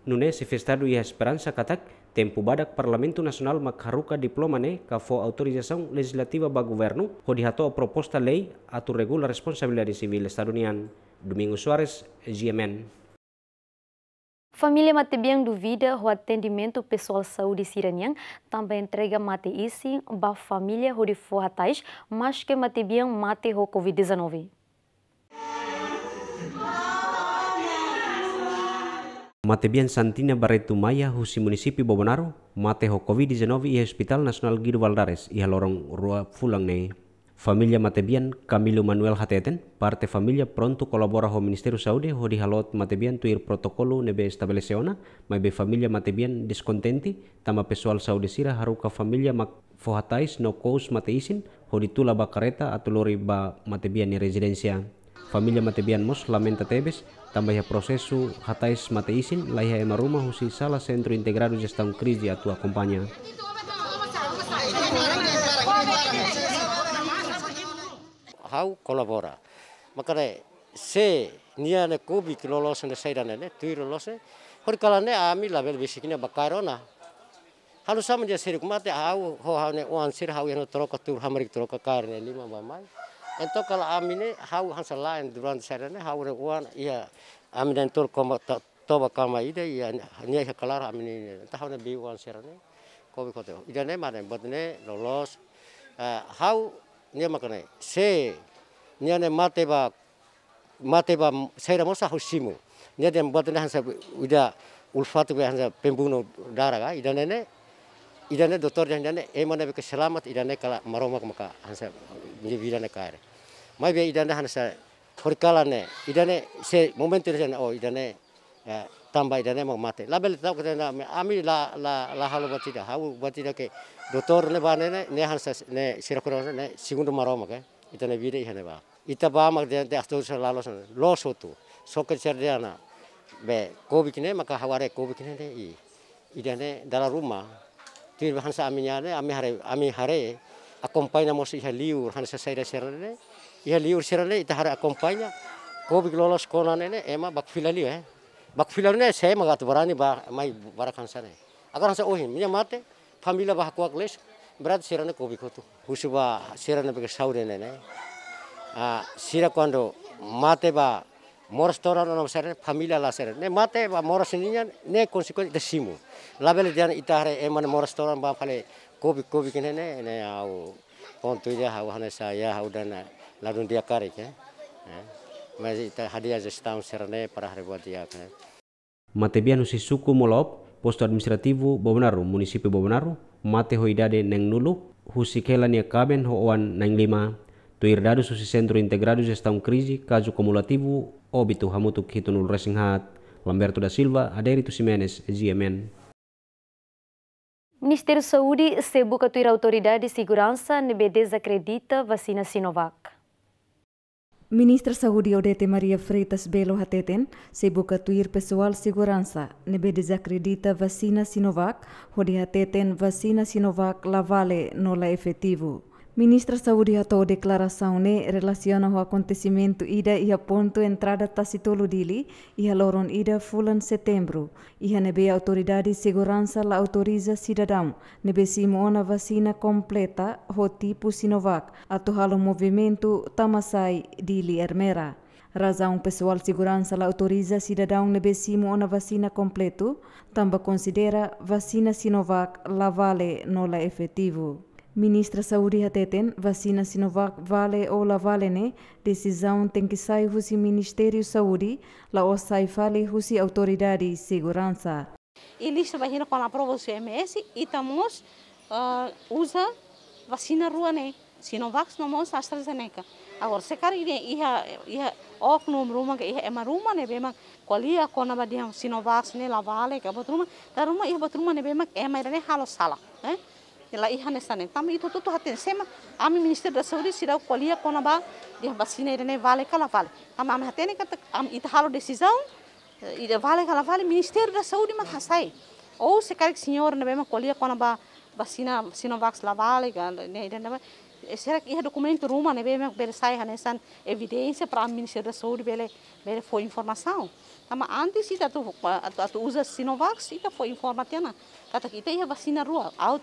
nune festado e a esperança katak tempo badak Parlamento Nacional makaruka diploma ne kafo autorização legislativa ba governo hodihato a proposta lei atu regula responsabilidade civil estadunian. Domingo Soares, GMN. Família Matebian duvida o atendimento pessoal saúde siranian também entrega mate isi ba família hodifuatais mas que Matebian mate o Covid-19. Matebian Santina baretu Maya husi munisipi Bobonaro, Mateho COVID-19 i Hospital Nasional Guido Valdares y Lorong Rua Fulang nei Familia Matebian Camilo Manuel Hateten, parte familia pronto kolabora ho ministeru saudi ho di halot Matebian tuir protokolo nebe estableceona, mai be familia Matebian diskontenti tama pesual Saudi sira haruka familia mak fohatais no kous mateisin ho ditula ba kareta atulori lori ba Matebian ni familia matebian mos lamenta tebes tambah prosesu hatais isin laiha ema rumah husi salah sentro integrado jastang ya krisi atau akompanya tua hau kolabora makare se nia ne kubi kilolose ne seirane ne lolose hori kalane ami label besikine bakarona halu sama dia serik mate hau ho hau ne uansir sir hau yang troka tur hamarik troka karne lima mamai Entah kalau amine hau hansa lain duran serene hau rekuan iya amine tur koma toba kama ide iya nia hekalar amine ini entah hau nabi wan serene kobi kote ida ne mana botne lolos eh, hau nia makane se nia ne mate ba mate ba sera mosa hau simu nia buat botne hansa ida ulfatu be hansa pembunuh darah ida ne idane doktor dan idane emane eh, be keselamat idane kala maromak maka hansa ni bidane kare mai be idane hana sa hori kala ne idane se momentu rese o idane e, tamba idane mo mati. label tau kete na me ami la la la halu bati da hau bati ke dotor ne bane ne ne hana sa ne sirakura ne sigundu maro ma ke idane bire ihane ba ita ba ma kete te astu sa lalo sa soket sa be kobi maka haware kobi kine ne i idane dala ruma tiri bahan sa aminya ne ami hare ami hare akompaina mo si liur hana sa sa ida sa ia liur sira le ita hara akompanya ko big lolos kona nene ema bak filali eh bak filali ne se magat barani ba mai barakan sare agar sa ohin minya mate famila ba hakuak les berat sira ne ko big hotu husuba sira ne bege saure nene a sira kondo mate ba moros toran ono sare familia la sare ne mate ba moros ninya ne konsekuen de simu label dian itare eman moros toran ba fale kobi kobi kene ne ne au kontu dia hau hane saya hau dana ladun dia kari ya. Eh? Eh? Masih ita hadiah setahun serane para hari buat dia eh? Matebi anu suku molop posto administratifu Bobonaru munisipi Bobonaru mate hoidade neng nulu husikelan ya e kaben hoan neng lima dadu susi centro integrado setahun krisi, kaju kumulatifu, obitu hamutuk hitunul resinghat Lamberto da Silva Aderito Simenes GMN e e Ministério da Saúde se buca tuir autoridade de segurança ne desacredita vacina Sinovac. Ministra Saudi Odete Maria Freitas Belo Hateten sebuka tuir pessoal segurança nebe desacredita vacina Sinovac, hodi Hateten vacina Sinovac lavale nola efetivo. Ministra Saúde atou declaração ne relaciona o acontecimento ida e a ponto entrada tacitolo dili e a loron ida fulan setembro. E a nebe autoridade segurança la autoriza cidadão nebe simona vacina completa o tipo Sinovac atohalo movimento tamasai dili ermera. Razão pessoal segurança la autoriza cidadão nebe simona vacina completo, tamba considera vacina Sinovac la vale nola efetivo. Ministra Saúde Hateten, vacina Sinovac vale ou la vale ne, né? decisão tem que sair do Ministério Saúde, lá o sai fale rusi autoridade segurança. E lista vacina com a prova do CMS e estamos uh, ah, usa vacina rua ne, né? Sinovac não mons AstraZeneca. Agora, se quer ir ia, ia ok rumo ruma, ia é uma ruma né bem, qualia é a Sinovac ne né? la vale, que é a batruma, da ruma ia batruma né bem, é uma irene halo sala, né? ela ihan esane tam itu tu tu hatin sema ami Ministério da Saúde se sauri sirau kolia kona ba dia basina irene vale kala vale am am hatene kat am ithalo decisão ida vale kala vale Ministério da Saúde ma hasai ou se karik senhor na bema kolia kona ba vacina sinovax la vale né irene ba será que esse documento ruma né bem bem sai hanesan evidência para o Ministério da Saúde bele bele foi informação ama tá, antes ita tá, tu tu usa Sinovac ita tá, foi informatiana né? tata ita ia vacina rua ah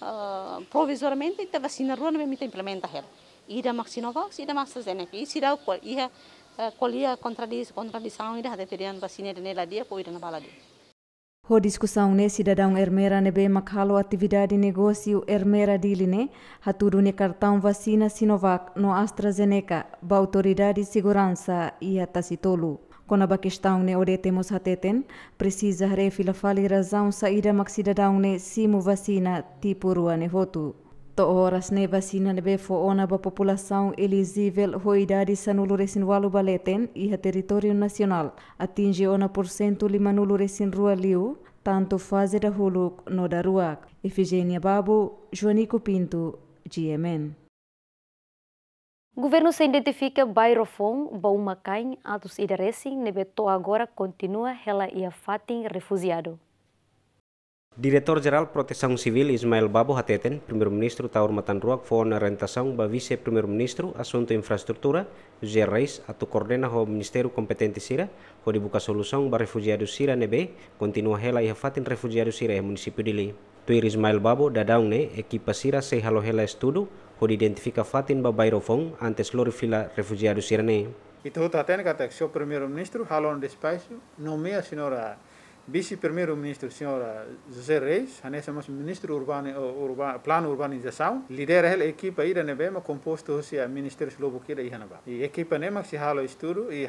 Eh, provisoriamente ita vaccinarona mesmo ita implementa her. Ida maxinovax, ida maxazeneca, e Isi dá o qual, ia colia eh, kontradis contradição, ida deterian vacina nela dia, pô ida na bala dia. Ho discussão ne cidadão ermera nebe makhalo atividade negosiu ermera diline haturu ne cartão vacina Sinovac no AstraZeneca ba autoridade segurança e atasitolu. Konabakistão ore temos hateten precisa refilafali razão saída maxidadão ne simu vacina tipo ruane voto. To horas ne vacina ne befo ona ba população elegível ho idade sanulo resinwalu baleten e a território nacional atinge ona por cento limanulo resinrua liu tanto fazer a huluk no da ruak. Efigênia Babo, Joanico Pinto, GMN. O governo se identifica Bairofon, Baumacain, Atos e Nebeto agora continua ela e a fatin refugiado. Diretor-Geral Proteção Civil Ismael Babo Hateten, Primeiro-Ministro Taur Matanruak foi na orientação da Vice-Primeiro-Ministro Assunto e Infraestrutura, José Reis, a coordena o Ministério competente Sira, foi buscar solução para refugiados Sira Nebe, continua ela e a fatin refugiados Sira e município de Li. Tuir Ismael Babo, da Daune, equipa Sira se halo ela estudo, που διδεντιφίκα φάτην μπαμπαϊροφόν αν τες λόρου φύλλα ρεφουζιάρου σύρνη. Η τότα τένε καταξιό πρεμίρο μνίστρου, χαλόν της νομία σύνορα βίση πρεμίρο μνίστρου σύνορα ζερέης, ανέσαι μας μνίστρου πλάνου ουρβανιζασάου, λιδέρα έλε εκείπα ήρανε βέμα εκείπα η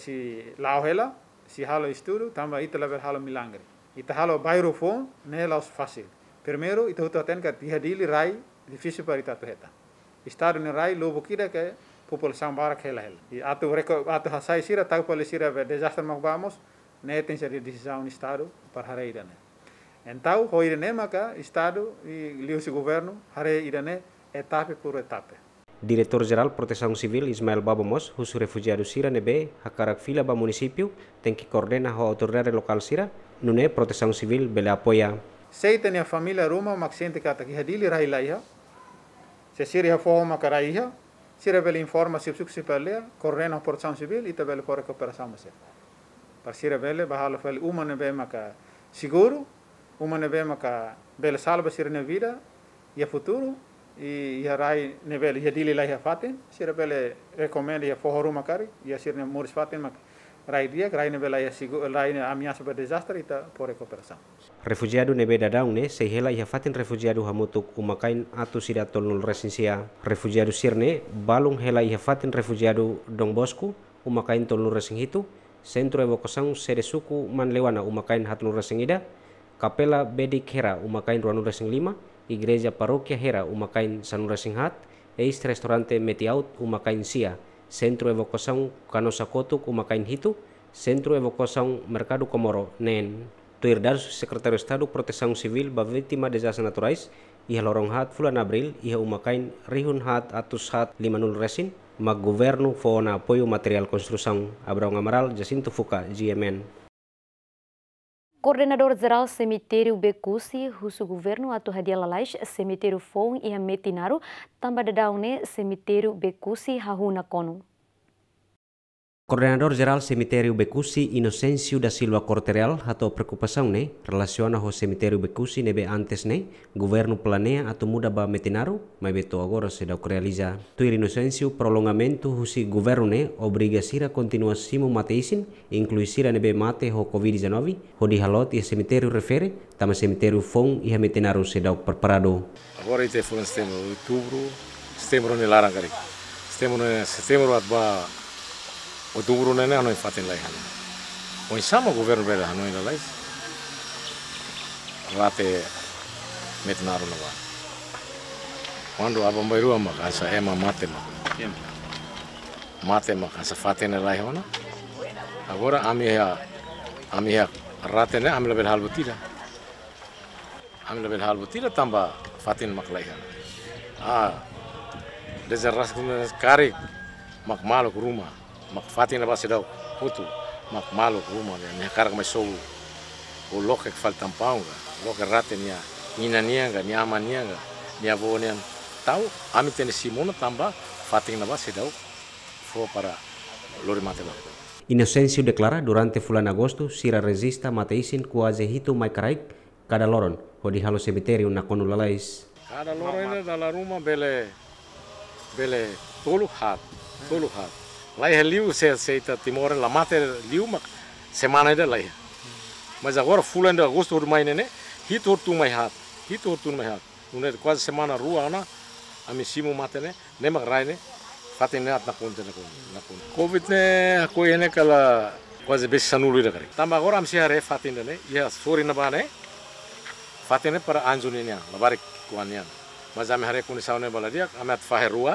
η το si halo estudo, tamba ita level halo milangre. Ita halo bairofon, ne laos fácil. Primeiro, ita hutu aten kat dihadili rai, difícil para ita tuheta. Estado ne rai, lobo kira ke população bara que ela E ato reco, ato hasai sira, tau pole sira ve desastre magbamos, vamos, ne tem seri decisão no Estado para hare ida ne. Então, hoire ne maka, Estado e liu se governo, hare ida ne, etapa por etapa. Diretor Geral Proteção Civil Ismael Babomos, husu refugiado Sira Nebe, Hakarak Fila ba município, tem que coordenar a autoridade local Sira, nune Proteção Civil bele apoia. Seitani a família Roma maxente kata ki hadili railaiha, se Sira ha fohoma karaiha, Sira bele informa se psuk pelea, coordena a Proteção Civil e tabele fora cooperação se. Para Sira bele bahalo fel uma nebe maka seguro, uma nebe maka bele salva Sira na vida e a futuro, ia rai nevel ia dili lai fatin si pele recommend ia fohoru makari ia sirne muris fatin mak rai dia rai nevel lai sigu rai ne amia super disaster ita por recuperação refugiado nebe ne se hela ia fatin refugiado hamutuk umakain atu sira tolnul resinsia refugiado sirne balung hela ia fatin refugiado dong bosku umakain tolnul resing hitu Sentro evokosang seresuku suku man lewana umakain hatnul resing ida kapela bedik hera umakain ruanul resing lima igreja Parroquia Hera, umakain Sanura Singhat, eis restaurante Metiaut, uma Sia, centro Evokosan Kanosa Kotuk umakain Hitu, centro Evokosan Mercado Komoro Nen. Tuir Sekretaris Sekretario Estado Proteção Civil Bavitima vítima naturais, iha lorong hat fulan Abril, iha umakain rihun hat atus hat limanul resin, Mag Governo Fona apoio material construção. Abraung Amaral, Jacinto Fuka GMN. Coordenador-geral Cemitério Bekusi, Russo Governo atau Hadiah Cemitério Fong e Metinaro, tambah dedaune Cemitério Bekusi Hahuna konu. Koordinator Jeral Cemitério Bekusi Inocencio da Silva Cortereal atau preocupação ne relasiona ho cemitério Bekusi nebe antes ne governo planea atau muda ba metinaro mai beto agora se dau realiza tu Inocencio prolongamento husi governo ne obriga sira continuassimo mateisin incluisira nebe mate ho COVID-19 ho dihalot ia e cemitério refere tama cemitério fong ia metinaru se dau preparado agora ite fulan setembro outubro setembro ne larang kali setembro setembro atba O tunguru nene hanoi fatin lai hana. O sama governo bela hanoi la lais, Rate met naru na wan. abang bai rua ema mate maka. Mate maka fatin lai Agora ami ya ami ya rate ne ami lebel hal tira Ami tambah fatin mak lai hana. Ah, desde raskunas karik mak maluk rumah mak fatin na basi dau hutu mak malu kuma ya nya kar ma sou o loke que tampau ga loke rate nia nina nianga nia ama nianga nia bo nia tau ami tene simona tamba fatin na basi dau fo para lori mate dau Inocencio declara durante fulan agosto sira resista mateisin kuaze hitu mai karaik kada loron di halo una konu lalais Kada loron da la bele bele tolu hat tolu hat লাই হে লিউ সে আইতা Timor লা মাতে লিউমা সেমানা দে লাই মাজা গোর ফুল এন্ড আগোস্ট অর মাইনেনে হিট অর টু মাই হাত হিট অর টু মাই হাত উনের কোয়াজ সেমানা রু আনা আমিসিমো মাতেনে নেমাক রাইনে ফাতিনে আতনা কোঞ্জনা কোনে কোনে কোভিড নে আকুই এনেকালা কোয়াজ বেচ সানুলুইরা গরে তামাগোর আমসি আরে ফাতিনে নে ইয়া সোরিনা বানাই ফাতিনে পর আঞ্জুনিনিয়া লা বারিক কোয়ানিয়া মাজা মে হারে কোনি সাউনে বলা দিয়া আমাত ফাহে রুয়া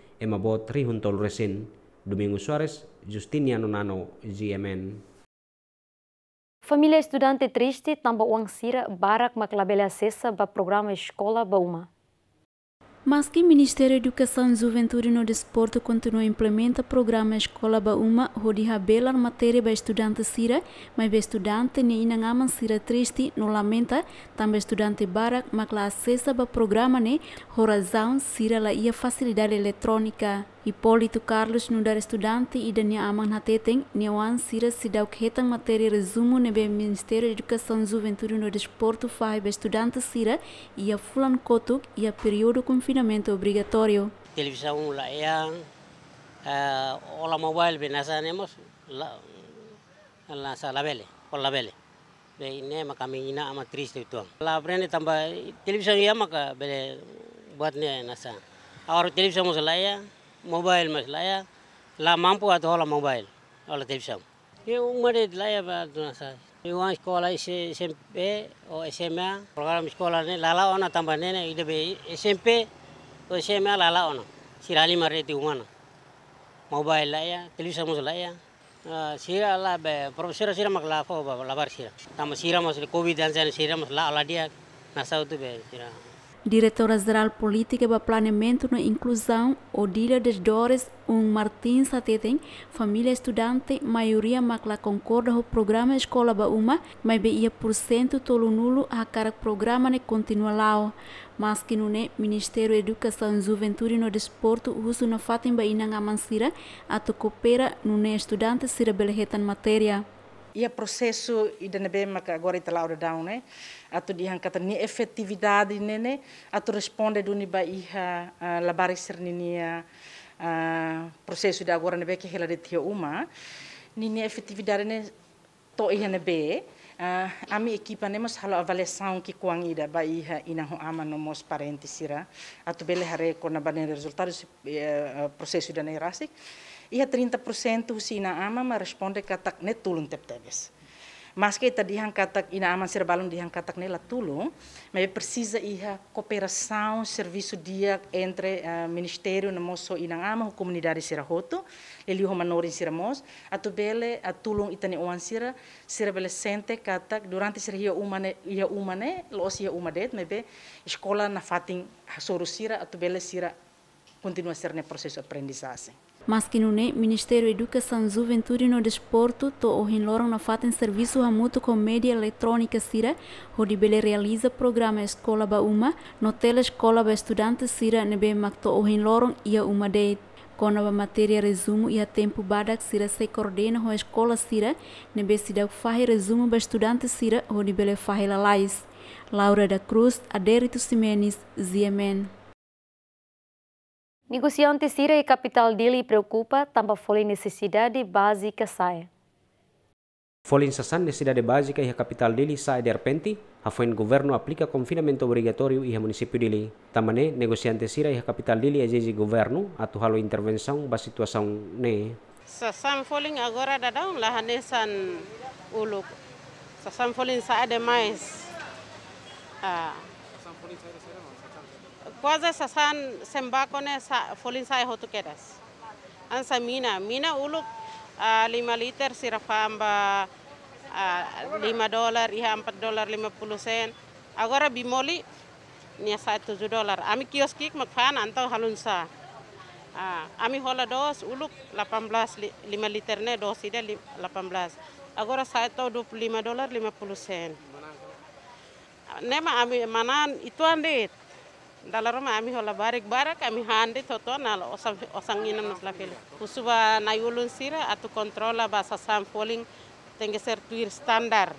emabot rihuntol resin Domingo Suarez, Justiniano Nano, GMN. Família estudante triste, tamba uang sira, barak maklabela acessa ba programa escola bauma. Mas que o Ministério da Educação, Juventude e no Desporto continua a implementar programas Bauma, Uma, Rodi Rabela, matéria para estudante Sira, mas estudante nem inangama Sira Triste, no Lamenta, também estudante Barak, mas classe acessa o programa, né? Horazão, Sira, lá ia facilidade eletrônica. Hipólito Carlos nudar estudante e Dania Aman Hateteng, Niawan Siras Sidauk Hetang matéria resumo nebe Ministério da Educação, Juventude no Desporto Faiba estudante Sira e a Fulan Kotuk e a período confinamento obrigatório. Televisão lá é ola mobile be nasa nemos lá nasa labele, ola labele. Be ne maka mingina ama triste tuang. La brene tambah televisão ia maka bele buat ne nasa. agora televisão é mobile mas laya, lah mampu atau hola mobil, hola tipsam. Ini umur itu laya pada tuh nasa. Ini uang sekolah SMP atau SMA, program sekolah ini lala ona tambah nene itu be SMP atau SMA lala ona. Si rali mari mobile uang mobil laya, tipsam mus laya. Ah, sira lah be profesor sira maklafo bapak labar sira. Tambah sira mas covid dan sira mas lah ala dia nasa itu be sira. Diretora-Geral Política para Planeamento e Inclusão, Odília de Dores, um Martins Atetem, família estudante, maioria macla concorda com o programa Escola Bauma, mas ia por cento tolo nulo a cara programa ne continua lá. Mas que não é Ministério Educação e Juventude no Desporto, uso na em baina ngamansira, a tocopera coopera, não é estudante, sira belhetan matéria. Ia prosesu idana be maka agora está lá o down, né? Ato de ni efetividade nene, atu responde duni ba iha uh, labari serninia uh, da de agora nebe kehela de tia uma, nini efetividade nene to iha nebe, Uh, ami ekipa ne mas halo avaliação ki kuang ida ba iha ina ho ama no mos parentes atu bele hare kona banen resultados uh, e, prosesu dana irasik. Ia 30% si inaama ma responde katak ne tulung tep-tepes. Mas kita dihang katak inaama serbalum dihang katak nela tulung, mas precisa ia cooperação, serviço dia entre uh, eh, ministério na moço inaama, comunidade sirahoto, ele o manor em siramos, atubele a tulung itane oan sira, sirabele sente katak durante sira ia umane ia umane, los ia umadet, mebe escola na fatin soru sorusira atubele sira continua a ser ne processo de aprendizagem. Mas que não é, Ministério Educação, Juventude e Desporto, to orinloram na fato em serviço a com mídia eletrônica Sira, onde bele realiza programa Escola Ba Uma, no Telescola Ba Estudante Sira, nebe macto orinloram ia uma de quando a matéria resumo e a tempo badak sira se coordena com a escola sira, nebe sida fahe resumo ba estudante sira, onde bele fahe lalais. Laura da Cruz, Adérito Simenes, Ziemen. Negosiasi Síria e capital dele e preocupa tampa foi e necessidade básica sai. Foi incessante necessidade básica e a capital dele sai de repente, afin governo aplica confinamento obrigatório e a município dele. Também negociantes Síria e a capital dele exige governo atualo intervenção ba situação ne. Sasam foling agora dadang lahanesan uluk. Sasam foling sa ade mais. Ah. Sasam foling sa Kwaza sasan sembako ne sa, folin sae hotu An sa mina, mina uluk lima liter sirafamba uh, lima dolar, iha empat dolar lima puluh sen. Agora bimoli nia sa tujuh dolar. Ami kios kik makfan antau halun sa. ami hola dos uluk lapan belas lima liter ne dosi de lapan belas. Agora saya tau dua puluh lima dolar lima puluh sen. Nema ami manan itu andet dalaroma ami hola barek barak ami hande toto nal osang osangina masla fele kusuba na yulun sira atu kontrola ba sasam foling tenge ser tuir standar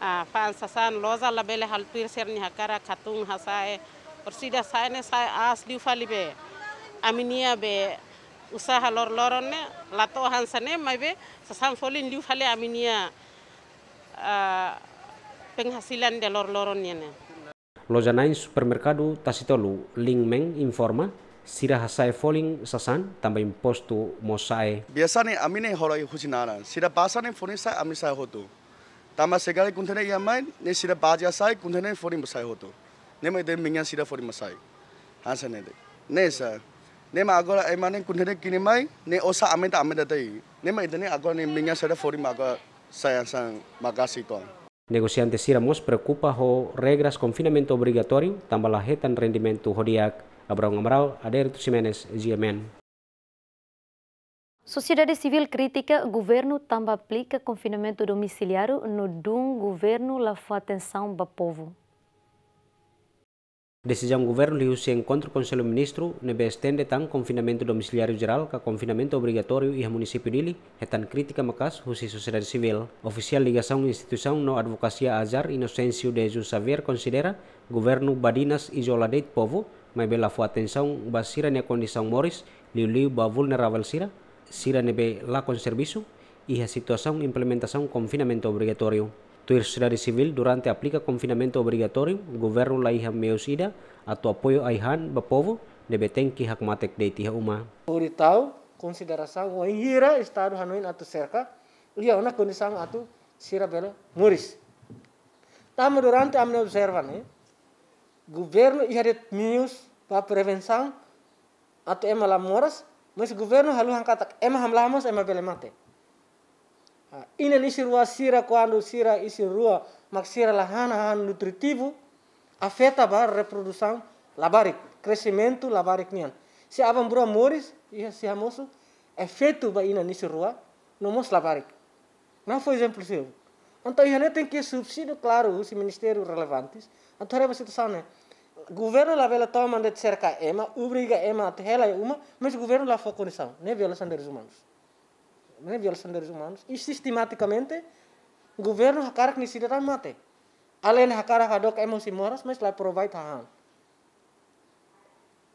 a ah, fan sasan loza labele hal tuir ser ni hakara katung hasae persida sida saene sae as liu be aminia be usaha lor lorone lato hansane maibe sasam folin liu fali aminia ah, penghasilan de lor lorone lojanain janai supermercado tasitolu meng informa sira hasae foling sasan tambah impostu mosae biasanya amine horoi husinara sira basane foling sa amisa hotu tama segale kuntene yamai ne sira baja sai kuntene foni basai hotu ne mai de mingya sira foling masai hasane de ne sa ne ma agora e mane kini mai ne osa amenta amenta dai ne mai de ne agora ne mingya sira foling maga sayang sang magasi kong Negociante iramos preocupa ho regras confinamento obrigatório, tambalahetan rendimento hodiak, abraão amaral, aderto Simenes, GMN. Sociedade civil crítica governo tamba aplica confinamento domiciliário no dum governo lá foi atenção para povo. Decisão do governo e se encontro com o ministro nebe estende tan confinamento domiciliário geral que confinamento obrigatório e a município nili é tan crítica macas o sociedade civil. Oficial ligação instituição no advocacia azar inocêncio de Jesus Xavier considera governo Badinas e Joladeit povo, mas bela foi atenção basira na condição moris liu liu ba vulnerável sira, sira nebe lá com serviço e a situação implementação confinamento obrigatório. Tuirsidade civil durante aplica confinamento obrigatório, governo laiha meusida atau tu apoio aihan ba povo debe tem que hakmatek tiha uma. Uritau consideração o hira estado hanuin atu cerca, iya ona kondisang atu sira muris. Tamo durante amne observa né? Governo iha det minus para prevenção atu emalam moras, mas governo halu hangkatak emah hamlamos emah belemate. mate. Ina isi rua sira quando sira isi rua mak sira lahan han nutritivo afeta ba reprodução labarik crescimento labarik nian. Se aban brua moris ia se hamoso efeito é ba ina isi rua no mos labarik. Não foi exemplo seu. Então, ia tem que subsídio, claro, os ministérios relevantes. Então, era uma situação, né? governo lá vela toma né, de cerca ema obriga ema até ela é uma mas o governo lá foca nisso né violação de direitos humanos é violação de direitos humanos, e sistematicamente o governo hakara que cidadão mate. Além hakara hadok emosi moras, mas lá provide tahan.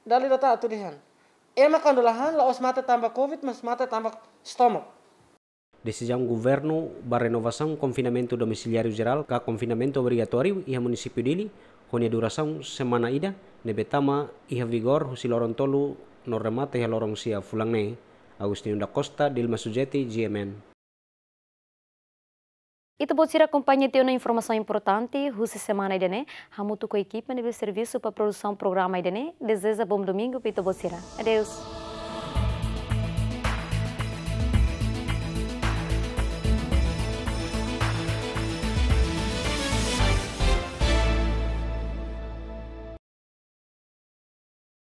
Dali data aturan. Emak kandulahan laos mate tambah covid, mas mate tambah stomach. Decisão do governo para renovação confinamento domiciliário geral com confinamento obrigatório e a município dele, com a duração semana ida, nebetama e a vigor lorontolo no remate e a lorontia fulangne. Agustinho da Costa, Dilma Sujeti, GMN. E Itu pode acompanhante informasi yang penting. russa semana idene, hamutu ko ekip equipe nível serviço para produção programa idene. bom domingo, pito pode Adeus.